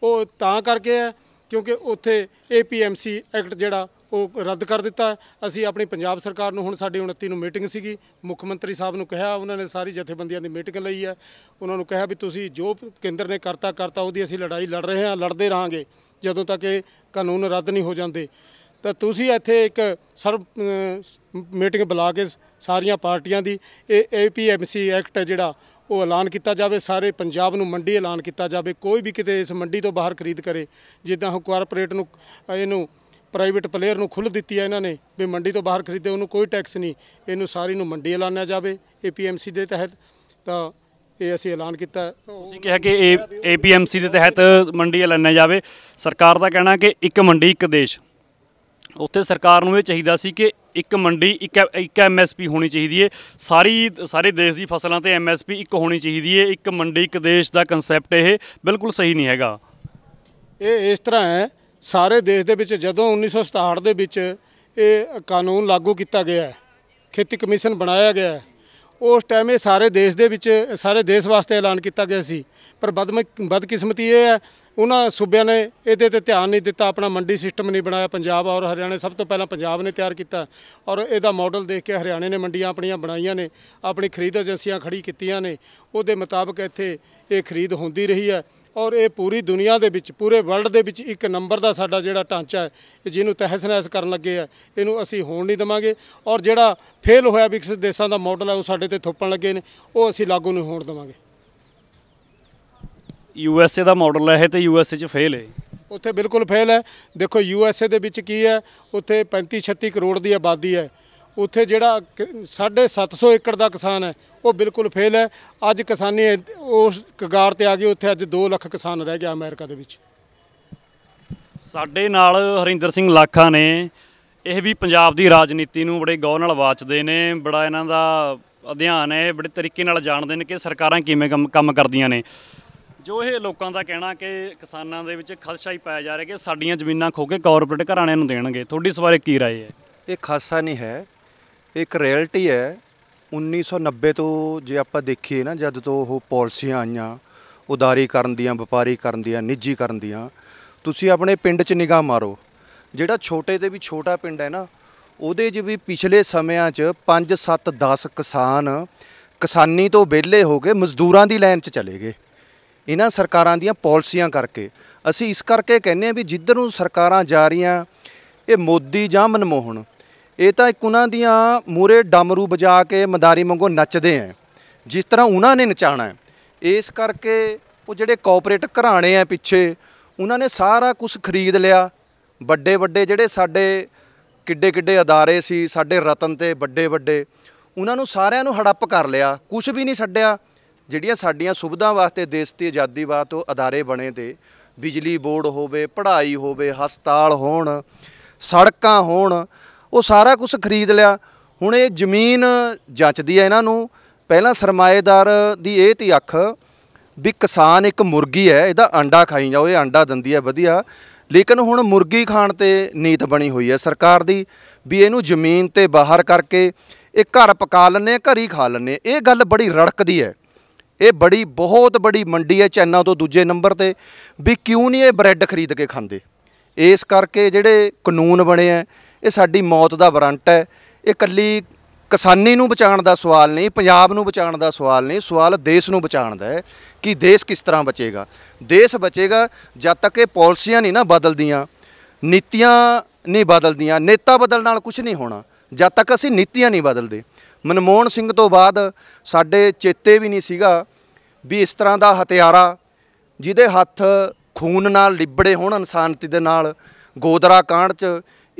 ਉਹ ਤਾਂ ਕਰਕੇ ਹੈ ਕਿਉਂਕਿ ਉੱਥੇ ਏਪੀਐਮਸੀ ਐਕਟ ਜਿਹੜਾ ਉਹ ਰੱਦ ਕਰ ਦਿੱਤਾ ਅਸੀਂ ਆਪਣੀ ਪੰਜਾਬ ਸਰਕਾਰ ਨੂੰ ਹੁਣ ਸਾਡੀ 29 ਨੂੰ ਮੀਟਿੰਗ ਸੀਗੀ ਮੁੱਖ ਮੰਤਰੀ ਸਾਹਿਬ ਨੂੰ ਕਿਹਾ ਉਹਨਾਂ ਨੇ ਸਾਰੀ ਜਥੇਬੰਦੀਆਂ ਦੀ ਮੀਟਿੰਗ ਲਈ ਹੈ ਉਹਨਾਂ ਨੂੰ ਕਿਹਾ ਵੀ ਤੁਸੀਂ ਜੋ ਕੇਂਦਰ ਨੇ ਕਰਤਾ ਕਰਤਾ ਉਹਦੀ ਅਸੀਂ ਲੜਾਈ ਲੜ ਰਹੇ ਹਾਂ ਲੜਦੇ ਰਹਾਂਗੇ ਜਦੋਂ ਤੱਕ ਇਹ ਕਾਨੂੰਨ ਰੱਦ ਨਹੀਂ ਹੋ ਜਾਂਦੇ ਤਾਂ ਤੁਸੀਂ ਇੱਥੇ ਇੱਕ ਸਰ ਮੀਟਿੰਗ ਬੁਲਾ ਕੇ ਸਾਰੀਆਂ ਪਾਰਟੀਆਂ ਦੀ ਇਹ ਏਪੀਐਮਸੀ ਐਕਟ ਜਿਹੜਾ ਉਹ ਐਲਾਨ ਕੀਤਾ ਜਾਵੇ ਸਾਰੇ ਪੰਜਾਬ ਨੂੰ ਮੰਡੀ ਐਲਾਨ ਕੀਤਾ ਜਾਵੇ ਕੋਈ ਵੀ ਕਿਤੇ ਇਸ ਮੰਡੀ ਤੋਂ ਬਾਹਰ ਖਰੀਦ ਕਰੇ ਜਿੱਦਾਂ ਹੁਣ ਕਾਰਪੋਰੇਟ ਨੂੰ ਇਹਨੂੰ ਪ੍ਰਾਈਵੇਟ ਪਲੇਅਰ ਨੂੰ ਖੁੱਲ੍ਹ ਦਿੱਤੀ ਹੈ ਇਹਨਾਂ ਨੇ ਵੀ ਮੰਡੀ ਤੋਂ ਬਾਹਰ ਖਰੀਦੇ ਉਹਨੂੰ ਕੋਈ ਟੈਕਸ ਨਹੀਂ ਇਹਨੂੰ ਸਾਰੀ ਨੂੰ ਮੰਡੀ ਐਲਾਨਿਆ ਜਾਵੇ ਏਪੀਐਮਸੀ ਦੇ ਤਹਿਤ ਤਾਂ ਇਹ ਅਸੀਂ ਐਲਾਨ ਕੀਤਾ ਤੁਸੀਂ ਕਿਹਾ ਕਿ ਏਪੀਐਮਸੀ ਦੇ ਤਹਿਤ ਮੰਡੀ ਐਲਾਨਿਆ ਜਾਵੇ ਸਰਕਾਰ ਦਾ ਕਹਿਣਾ ਕਿ ਇੱਕ ਮੰਡੀ ਇੱਕ ਦੇਸ਼ ਉੱਥੇ ਸਰਕਾਰ ਨੂੰ ਇਹ ਚਾਹੀਦਾ ਸੀ ਕਿ ਇੱਕ ਮੰਡੀ ਇੱਕ ਇੱਕ ਐਮਐਸਪੀ ਹੋਣੀ ਚਾਹੀਦੀ ਏ ਸਾਰੀ ਸਾਰੇ ਦੇਸ਼ ਦੀ ਫਸਲਾਂ ਤੇ ਐਮਐਸਪੀ ਇੱਕ ਹੋਣੀ ਚਾਹੀਦੀ ਏ ਇੱਕ ਮੰਡੀ ਇੱਕ ਦੇਸ਼ ਦਾ ਕਨਸੈਪਟ ਇਹ ਬਿਲਕੁਲ ਸਹੀ ਨਹੀਂ ਹੈਗਾ ਇਹ ਇਸ ਤਰ੍ਹਾਂ ਹੈ ਸਾਰੇ ਦੇਸ਼ ਦੇ ਵਿੱਚ ਜਦੋਂ 1967 ਦੇ ਵਿੱਚ ਇਹ ਕਾਨੂੰਨ ਲਾਗੂ ਕੀਤਾ ਗਿਆ ਹੈ ਖੇਤੀ ਕਮਿਸ਼ਨ ਬਣਾਇਆ ਗਿਆ ਉਸ ਟਾਈਮ ਇਹ ਸਾਰੇ ਦੇਸ਼ ਦੇ ਵਿੱਚ ਸਾਰੇ ਦੇਸ਼ ਵਾਸਤੇ ਐਲਾਨ ਕੀਤਾ ਗਿਆ ਸੀ ਪਰ ਬਦਕਿਸਮਤੀ ਇਹ ਹੈ ਉਹਨਾਂ ਸੂਬਿਆਂ ਨੇ ਇਹਦੇ ਤੇ ਧਿਆਨ ਨਹੀਂ ਦਿੱਤਾ ਆਪਣਾ ਮੰਡੀ ਸਿਸਟਮ ਨਹੀਂ ਬਣਾਇਆ ਪੰਜਾਬ ਔਰ ਹਰਿਆਣਾ ਸਭ ਤੋਂ ਪਹਿਲਾਂ ਪੰਜਾਬ ਨੇ ਤਿਆਰ ਕੀਤਾ ਔਰ ਇਹਦਾ ਮਾਡਲ ਦੇਖ ਕੇ ਹਰਿਆਣੇ ਨੇ ਮੰਡੀਆਂ ਆਪਣੀਆਂ ਬਣਾਈਆਂ ਨੇ ਆਪਣੀ ਖਰੀਦ ਏਜੰਸੀਆਂ ਖੜੀ ਕੀਤੀਆਂ ਨੇ ਉਹਦੇ ਮੁਤਾਬਕ ਇੱਥੇ ਇਹ ਖਰੀਦ ਹੁੰਦੀ ਰਹੀ ਹੈ ਔਰ ਇਹ ਪੂਰੀ ਦੁਨੀਆ ਦੇ ਵਿੱਚ ਪੂਰੇ ਵਰਲਡ ਦੇ ਵਿੱਚ ਇੱਕ ਨੰਬਰ ਦਾ ਸਾਡਾ ਜਿਹੜਾ ਢਾਂਚਾ ਹੈ ਜਿਹਨੂੰ ਤਹਿਸ ਨਹਿਸ ਕਰਨ ਲੱਗੇ ਆ ਇਹਨੂੰ ਅਸੀਂ ਹੋਣ ਨਹੀਂ ਦਵਾਂਗੇ ਔਰ ਜਿਹੜਾ ਫੇਲ ਹੋਇਆ ਵਿਕਸਿਤ ਦੇਸ਼ਾਂ ਦਾ ਮਾਡਲ ਹੈ ਉਹ ਸਾਡੇ ਤੇ ਥੋਪਣ ਲੱਗੇ ਨੇ ਉਹ ਅਸੀਂ ਲਾਗੂ ਨਹੀਂ ਹੋਣ ਦਵਾਂਗੇ ਯੂ ਐਸ ਏ ਦਾ ਮਾਡਲ ਹੈ ਤੇ ਯੂ ਐਸ ਏ ਚ ਫੇਲ ਹੈ ਉੱਥੇ ਬਿਲਕੁਲ ਫੇਲ ਹੈ ਦੇਖੋ ਯੂ ਐਸ ਏ ਦੇ ਵਿੱਚ ਕੀ ਹੈ ਉੱਥੇ 35 36 ਕਰੋੜ ਦੀ ਆਬਾਦੀ ਹੈ ਉੱਥੇ ਜਿਹੜਾ 750 ਏਕੜ ਦਾ ਕਿਸਾਨ ਹੈ ਉਹ ਬਿਲਕੁਲ ਫੇਲ ਹੈ ਅੱਜ ਕਿਸਾਨੀ ਉਸ ਕਗਾਰ ਤੇ ਆ ਗਈ ਉੱਥੇ ਅੱਜ 2 ਲੱਖ ਕਿਸਾਨ ਰਹਿ ਗਿਆ ਅਮਰੀਕਾ ਦੇ ਵਿੱਚ ਸਾਡੇ ਨਾਲ ਹਰਿੰਦਰ ਸਿੰਘ ਲੱਖਾ ਨੇ ਇਹ ਵੀ ਪੰਜਾਬ ਦੀ ਰਾਜਨੀਤੀ ਨੂੰ ਬੜੇ ਗੌਰ ਨਾਲ ਵਾਚਦੇ ਨੇ ਬੜਾ ਇਹਨਾਂ ਦਾ ਅਧਿਐਨ ਹੈ ਬੜੇ ਤਰੀਕੇ ਨਾਲ ਜਾਣਦੇ ਨੇ ਕਿ ਸਰਕਾਰਾਂ ਕਿਵੇਂ ਕੰਮ ਕਰਦੀਆਂ ਨੇ ਜੋ ਇਹ ਲੋਕਾਂ ਦਾ ਕਹਿਣਾ ਕਿ ਕਿਸਾਨਾਂ ਦੇ ਵਿੱਚ ਖਲਸ਼ਾ ਹੀ ਪਾਇਆ ਜਾ ਰਿਹਾ ਕਿ ਸਾਡੀਆਂ ਜ਼ਮੀਨਾਂ ਖੋ ਕੇ ਕਾਰਪੋਰੇਟ ਘਰਾਣਿਆਂ ਨੂੰ ਦੇਣਗੇ ਤੁਹਾਡੀ ਇਸ ਬਾਰੇ ਕੀ رائے ਹੈ ਇਹ ਖਾਸਾ ਨਹੀਂ ਹੈ ਇੱਕ ਰਿਐਲਿਟੀ ਹੈ 1990 ਤੋਂ ਜੇ ਆਪਾਂ ਦੇਖੀਏ ਨਾ ਜਦ ਤੋਂ ਉਹ ਪਾਲਿਸੀਆਂ ਆਈਆਂ ਉਦਾਰੀਕਰਨ ਦੀਆਂ ਵਪਾਰੀਕਰਨ ਦੀਆਂ ਨਿੱਜੀਕਰਨ ਦੀਆਂ ਤੁਸੀਂ ਆਪਣੇ ਪਿੰਡ 'ਚ ਨਿਗਾਹ ਮਾਰੋ ਜਿਹੜਾ ਛੋਟੇ ਤੇ ਵੀ ਛੋਟਾ ਪਿੰਡ ਹੈ ਨਾ ਉਹਦੇ 'ਚ ਵੀ ਪਿਛਲੇ ਸਮਿਆਂ 'ਚ 5 7 10 ਕਿਸਾਨ ਕਿਸਾਨੀ ਤੋਂ ਵਿਹਲੇ ਹੋ ਕੇ ਮਜ਼ਦੂਰਾਂ ਦੀ ਲਾਈਨ 'ਚ ਚਲੇ ਗਏ ਇਹਨਾਂ ਸਰਕਾਰਾਂ ਦੀਆਂ ਪਾਲਿਸੀਆਂ ਕਰਕੇ ਅਸੀਂ ਇਸ ਕਰਕੇ ਕਹਿੰਦੇ ਆ ਵੀ ਜਿੱਧਰ ਨੂੰ ਸਰਕਾਰਾਂ ਜਾ ਰਹੀਆਂ ਇਹ ਮੋਦੀ ਜਾਂ ਮਨਮੋਹਨ ਇਹ ਤਾਂ ਇੱਕ ਉਹਨਾਂ ਦੀਆਂ ਮੂਰੇ ਡਮਰੂ ਵਜਾ ਕੇ ਮਦਾਰੀ ਵਾਂਗੂ ਨੱਚਦੇ ਆ ਜਿਸ ਤਰ੍ਹਾਂ ਉਹਨਾਂ ਨੇ ਨਚਾਣਾ ਇਸ ਕਰਕੇ ਉਹ ਜਿਹੜੇ ਕਾਰਪੋਰੇਟ ਘਰਾਣੇ ਆ ਪਿੱਛੇ ਉਹਨਾਂ ਨੇ ਸਾਰਾ ਕੁਝ ਖਰੀਦ ਲਿਆ ਵੱਡੇ ਵੱਡੇ ਜਿਹੜੇ ਸਾਡੇ ਕਿੱਡੇ ਕਿੱਡੇ ਅਦਾਰੇ ਸੀ ਸਾਡੇ ਰਤਨ ਤੇ ਵੱਡੇ ਵੱਡੇ ਉਹਨਾਂ ਨੂੰ ਸਾਰਿਆਂ ਨੂੰ ਹੜੱਪ ਕਰ ਲਿਆ ਕੁਝ ਵੀ ਨਹੀਂ ਛੱਡਿਆ ਜਿਹੜੀਆਂ ਸਾਡੀਆਂ ਸੁਵਿਧਾ ਵਾਸਤੇ ਦੇਸ਼ ਦੀ ਆਜ਼ਾਦੀ ਬਾਅਦ ਤੋਂ ਅਦਾਰੇ ਬਣੇ ਤੇ ਬਿਜਲੀ ਬੋਰਡ ਹੋਵੇ ਪੜ੍ਹਾਈ ਹੋਵੇ ਹਸਪਤਾਲ ਹੋਣ ਸੜਕਾਂ ਹੋਣ ਉਹ ਸਾਰਾ ਕੁਝ ਖਰੀਦ ਲਿਆ ਹੁਣ ਇਹ ਜ਼ਮੀਨ ਜੱਚਦੀ ਹੈ ਇਹਨਾਂ ਨੂੰ ਪਹਿਲਾਂ ਸਰਮਾਏਦਾਰ ਦੀ ਇਹ ਤੀ ਅੱਖ ਵੀ ਕਿਸਾਨ ਇੱਕ ਮੁਰਗੀ ਹੈ ਇਹਦਾ ਅੰਡਾ ਖਾਈ ਜਾਓ ਇਹ ਅੰਡਾ ਦਿੰਦੀ ਹੈ ਵਧੀਆ ਲੇਕਿਨ ਹੁਣ ਮੁਰਗੀ ਖਾਣ ਤੇ ਨੀਤ ਬਣੀ ਹੋਈ ਹੈ ਸਰਕਾਰ ਦੀ ਵੀ ਇਹਨੂੰ ਜ਼ਮੀਨ ਤੇ ਬਾਹਰ ਕਰਕੇ ਇਹ ਘਰ ਪਕਾ ਲੈਣੇ ਘਰ ਹੀ ਖਾ ਲੈਣੇ ਇਹ ਗੱਲ ਬੜੀ ਰੜਕਦੀ ਹੈ ਇਹ ਬੜੀ ਬਹੁਤ ਬੜੀ ਮੰਡੀ ਹੈ ਚੈਨਾ ਤੋਂ ਦੂਜੇ ਨੰਬਰ ਤੇ ਵੀ ਕਿਉਂ ਨਹੀਂ ਇਹ ਬ੍ਰੈਡ ਖਰੀਦ ਕੇ ਖਾਂਦੇ ਇਸ ਕਰਕੇ ਜਿਹੜੇ ਕਾਨੂੰਨ ਬਣੇ ਆ ਇਹ ਸਾਡੀ ਮੌਤ ਦਾ ਵਾਰੰਟ ਹੈ ਇਹ ਕੱਲੀ ਕਿਸਾਨੀ ਨੂੰ ਬਚਾਉਣ ਦਾ ਸਵਾਲ ਨਹੀਂ ਪੰਜਾਬ ਨੂੰ ਬਚਾਉਣ ਦਾ ਸਵਾਲ ਨਹੀਂ ਸਵਾਲ ਦੇਸ਼ ਨੂੰ ਬਚਾਉਣ ਦਾ ਹੈ ਕਿ ਦੇਸ਼ ਕਿਸ ਤਰ੍ਹਾਂ ਬਚੇਗਾ ਦੇਸ਼ ਬਚੇਗਾ ਜਦ ਤੱਕ ਇਹ ਪਾਲਿਸੀਆਂ ਨਹੀਂ ਨਾ ਬਦਲਦੀਆਂ ਨੀਤੀਆਂ ਨਹੀਂ ਬਦਲਦੀਆਂ ਨੇਤਾ ਬਦਲ ਨਾਲ ਕੁਝ ਨਹੀਂ ਹੋਣਾ ਜਦ ਤੱਕ ਅਸੀਂ ਨੀਤੀਆਂ ਨਹੀਂ ਬਦਲਦੇ ਮਨਮੋਹਨ ਸਿੰਘ ਤੋਂ ਬਾਅਦ ਸਾਡੇ ਚੇਤੇ ਵੀ ਨਹੀਂ ਸੀਗਾ ਵੀ ਇਸ ਤਰ੍ਹਾਂ ਦਾ ਹਥਿਆਰਾ ਜਿਹਦੇ ਹੱਥ ਖੂਨ ਨਾਲ ਲਿਬੜੇ ਹੋਣ ਇਨਸਾਨਤੀ ਦੇ ਨਾਲ ਗੋਦਰਾ ਕਾਂਡ 'ਚ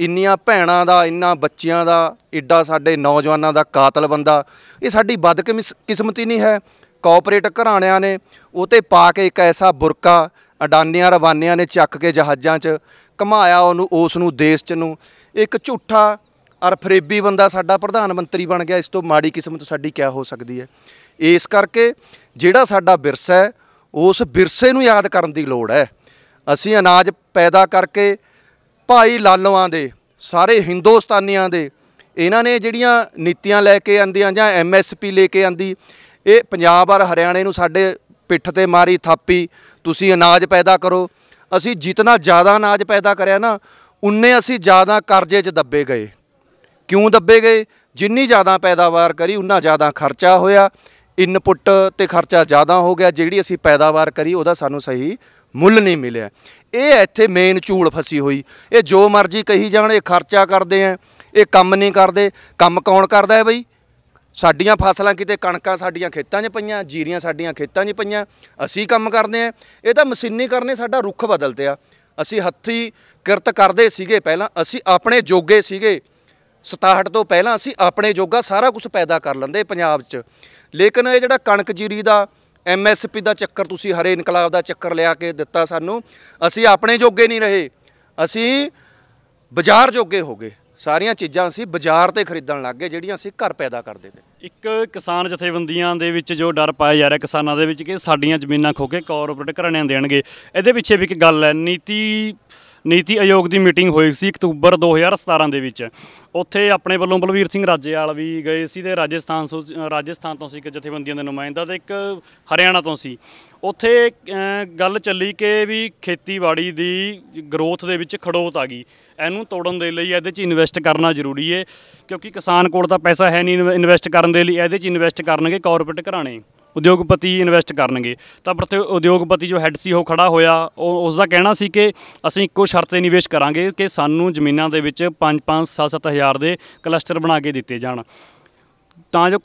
ਇੰਨੀਆਂ ਭੈਣਾਂ ਦਾ ਇੰਨਾ ਬੱਚਿਆਂ ਦਾ ਐਡਾ ਸਾਡੇ ਨੌਜਵਾਨਾਂ ਦਾ ਕਾਤਲ ਬੰਦਾ ਇਹ ਸਾਡੀ ਵੱਧ ਕਿਸਮਤੀ ਨਹੀਂ ਹੈ ਕਾਰਪੋਰੇਟ ਘਰਾਣਿਆਂ ਨੇ ਉਹ ਤੇ ਪਾ ਕੇ ਇੱਕ ਐਸਾ ਬੁਰਕਾ ਅਡਾਨੀਆਂ ਰਵਾਨਿਆਂ ਨੇ ਚੱਕ ਕੇ ਜਹਾਜ਼ਾਂ 'ਚ ਘਮਾਇਆ ਉਹਨੂੰ ਉਸ ਨੂੰ ਦੇਸ਼ 'ਚ ਨੂੰ ਇੱਕ ਝੂਠਾ ਅਰ ਫਰੇਬੀ ਬੰਦਾ ਸਾਡਾ ਪ੍ਰਧਾਨ ਮੰਤਰੀ ਬਣ ਗਿਆ ਇਸ ਤੋਂ ਮਾੜੀ ਕਿਸਮਤ ਸਾਡੀ ਕਿਆ ਹੋ ਸਕਦੀ ਹੈ ਇਸ ਕਰਕੇ ਜਿਹੜਾ ਸਾਡਾ ਵਿਰਸਾ ਹੈ ਉਸ ਵਿਰਸੇ ਨੂੰ ਯਾਦ ਕਰਨ ਦੀ ਲੋੜ ਹੈ ਅਸੀਂ ਅਨਾਜ ਪੈਦਾ ਕਰਕੇ ਭਾਈ ਲਾਲੋਆਂ ਦੇ ਸਾਰੇ ਹਿੰਦੁਸਤਾਨੀਆਂ ਦੇ ਇਹਨਾਂ ਨੇ ਜਿਹੜੀਆਂ ਨੀਤੀਆਂ ਲੈ ਕੇ ਆਂਦੀਆਂ ਜਾਂ ਐਮਐਸਪੀ ਲੈ ਕੇ ਆਂਦੀ ਇਹ ਪੰਜਾਬ ਔਰ ਹਰਿਆਣੇ ਨੂੰ ਸਾਡੇ ਪਿੱਠ ਤੇ ਮਾਰੀ ਥਾਪੀ ਤੁਸੀਂ ਅਨਾਜ ਪੈਦਾ ਕਰੋ ਅਸੀਂ ਜਿੰਨਾ ਜ਼ਿਆਦਾ ਅਨਾਜ ਪੈਦਾ ਕਰਿਆ ਨਾ ਉਨੇ ਅਸੀਂ ਜ਼ਿਆਦਾ ਕਰਜ਼ੇ 'ਚ ਦੱਬੇ ਗਏ ਕਿਉਂ ਦੱਬੇ ਗਏ ਜਿੰਨੀ ਜ਼ਿਆਦਾ ਪੈਦਾਵਾਰ ਕਰੀ ਉਨਾ ਜ਼ਿਆਦਾ ਖਰਚਾ ਹੋਇਆ ਇਨਪੁੱਟ ਤੇ ਖਰਚਾ ਜ਼ਿਆਦਾ ਹੋ ਗਿਆ ਜਿਹੜੀ ਅਸੀਂ ਪੈਦਾਵਾਰ ਕਰੀ ਉਹਦਾ ਸਾਨੂੰ ਸਹੀ ਮੁੱਲ ਨਹੀਂ ਮਿਲਿਆ ਇਹ ਇੱਥੇ ਮੇਨ ਝੂਲ ਫਸੀ ਹੋਈ ਇਹ ਜੋ ਮਰਜ਼ੀ ਕਹੀ ਜਾਣ ਇਹ ਖਰਚਾ ਕਰਦੇ ਆ ਇਹ ਕੰਮ ਨਹੀਂ ਕਰਦੇ ਕੰਮ ਕੌਣ ਕਰਦਾ ਹੈ ਬਈ ਸਾਡੀਆਂ ਫਸਲਾਂ ਕਿਤੇ ਕਣਕਾਂ ਸਾਡੀਆਂ ਖੇਤਾਂ 'ਚ ਪਈਆਂ ਜੀਰੀਆਂ ਸਾਡੀਆਂ ਖੇਤਾਂ 'ਚ ਪਈਆਂ ਅਸੀਂ ਕੰਮ ਕਰਦੇ ਆ ਇਹ ਤਾਂ ਮਸ਼ੀਨੀ ਕਰਨੇ ਸਾਡਾ ਰੁੱਖ ਬਦਲਤੇ ਆ ਅਸੀਂ ਹੱਥੀ ਕਿਰਤ ਕਰਦੇ ਸੀਗੇ ਪਹਿਲਾਂ ਅਸੀਂ ਆਪਣੇ ਜੋਗੇ ਸੀਗੇ 67 ਤੋਂ ਪਹਿਲਾਂ ਅਸੀਂ ਆਪਣੇ ਜੋਗਾ ਸਾਰਾ ਕੁਝ ਪੈਦਾ ਕਰ ਲੈਂਦੇ ਪੰਜਾਬ 'ਚ ਲੇਕਿਨ ਇਹ ਜਿਹੜਾ ਕਣਕ ਜੀਰੀ ਦਾ ਐਮਐਸਪੀ ਦਾ ਚੱਕਰ ਤੁਸੀਂ ਹਰੇ ਇਨਕਲਾਬ ਦਾ ਚੱਕਰ ਲਿਆ ਕੇ ਦਿੱਤਾ ਸਾਨੂੰ ਅਸੀਂ ਆਪਣੇ ਜੋਗੇ ਨਹੀਂ ਰਹੇ ਅਸੀਂ ਬਾਜ਼ਾਰ ਜੋਗੇ ਹੋ ਗਏ ਸਾਰੀਆਂ ਚੀਜ਼ਾਂ ਅਸੀਂ ਬਾਜ਼ਾਰ ਤੇ ਖਰੀਦਣ ਲੱਗ ਗਏ ਜਿਹੜੀਆਂ ਅਸੀਂ ਘਰ ਪੈਦਾ ਕਰਦੇ ਤੇ ਇੱਕ ਕਿਸਾਨ ਜਥੇਬੰਦੀਆਂ ਦੇ ਵਿੱਚ ਜੋ ਡਰ ਪਾਇਆ ਜਾ ਰਿਹਾ ਕਿਸਾਨਾਂ ਦੇ ਵਿੱਚ ਕਿ ਸਾਡੀਆਂ ਜ਼ਮੀਨਾਂ ਖੋ ਕੇ ਕਾਰਪੋਰੇਟ ਘਰਾਣਿਆਂ ਦੇਣਗੇ ਇਹਦੇ ਪਿੱਛੇ ਵੀ ਇੱਕ ਗੱਲ ਹੈ ਨੀਤੀ ਨੀਤੀ ਆਯੋਗ ਦੀ ਮੀਟਿੰਗ ਹੋਈ ਸੀ ਅਕਤੂਬਰ 2017 ਦੇ ਵਿੱਚ ਉੱਥੇ ਆਪਣੇ ਵੱਲੋਂ ਬਲਵੀਰ ਸਿੰਘ ਰਾਜੇਵਾਲ ਵੀ ਗਏ ਸੀ ਤੇ ਰਾਜਸਥਾਨ ਰਾਜਸਥਾਨ ਤੋਂ ਸੀ ਇੱਕ ਜਥੇਬੰਦੀਆਂ ਦੇ ਨੁਮਾਇੰਦਾ ਤੇ ਇੱਕ ਹਰਿਆਣਾ ਤੋਂ ਸੀ ਉੱਥੇ ਗੱਲ ਚੱਲੀ ਕਿ ਵੀ ਖੇਤੀਬਾੜੀ ਦੀ ਗਰੋਥ ਦੇ ਵਿੱਚ ਖੜੋਤ ਆ ਗਈ ਇਹਨੂੰ ਤੋੜਨ ਦੇ ਲਈ ਇਹਦੇ 'ਚ ਇਨਵੈਸਟ ਕਰਨਾ ਜ਼ਰੂਰੀ ਏ ਕਿਉਂਕਿ ਕਿਸਾਨ ਕੋਲ ਤਾਂ ਪੈਸਾ ਹੈ ਨਹੀਂ ਇਨਵੈਸਟ ਕਰਨ ਦੇ ਲਈ ਇਹਦੇ 'ਚ ਇਨਵੈਸਟ ਕਰਨਗੇ ਕਾਰਪੋਰੇਟ ਘਰਾਣੇ ਉਦਯੋਗਪਤੀ ਇਨਵੈਸਟ ਕਰਨਗੇ ਤਾਂ ਪਰ ਉਦਯੋਗਪਤੀ ਜੋ ਹੈੱਡ ਸੀ ਉਹ ਖੜਾ ਹੋਇਆ ਉਹ ਉਸ ਦਾ ਕਹਿਣਾ ਸੀ ਕਿ ਅਸੀਂ ਇੱਕੋ ਸ਼ਰਤੇ ਨਿਵੇਸ਼ ਕਰਾਂਗੇ ਕਿ ਸਾਨੂੰ ਜ਼ਮੀਨਾਂ ਦੇ ਵਿੱਚ 5-5 7-7 ਹਜ਼ਾਰ ਦੇ ਕਲਸਟਰ ਬਣਾ ਕੇ ਦਿੱਤੇ ਜਾਣ ਤਾਂ ਜੋ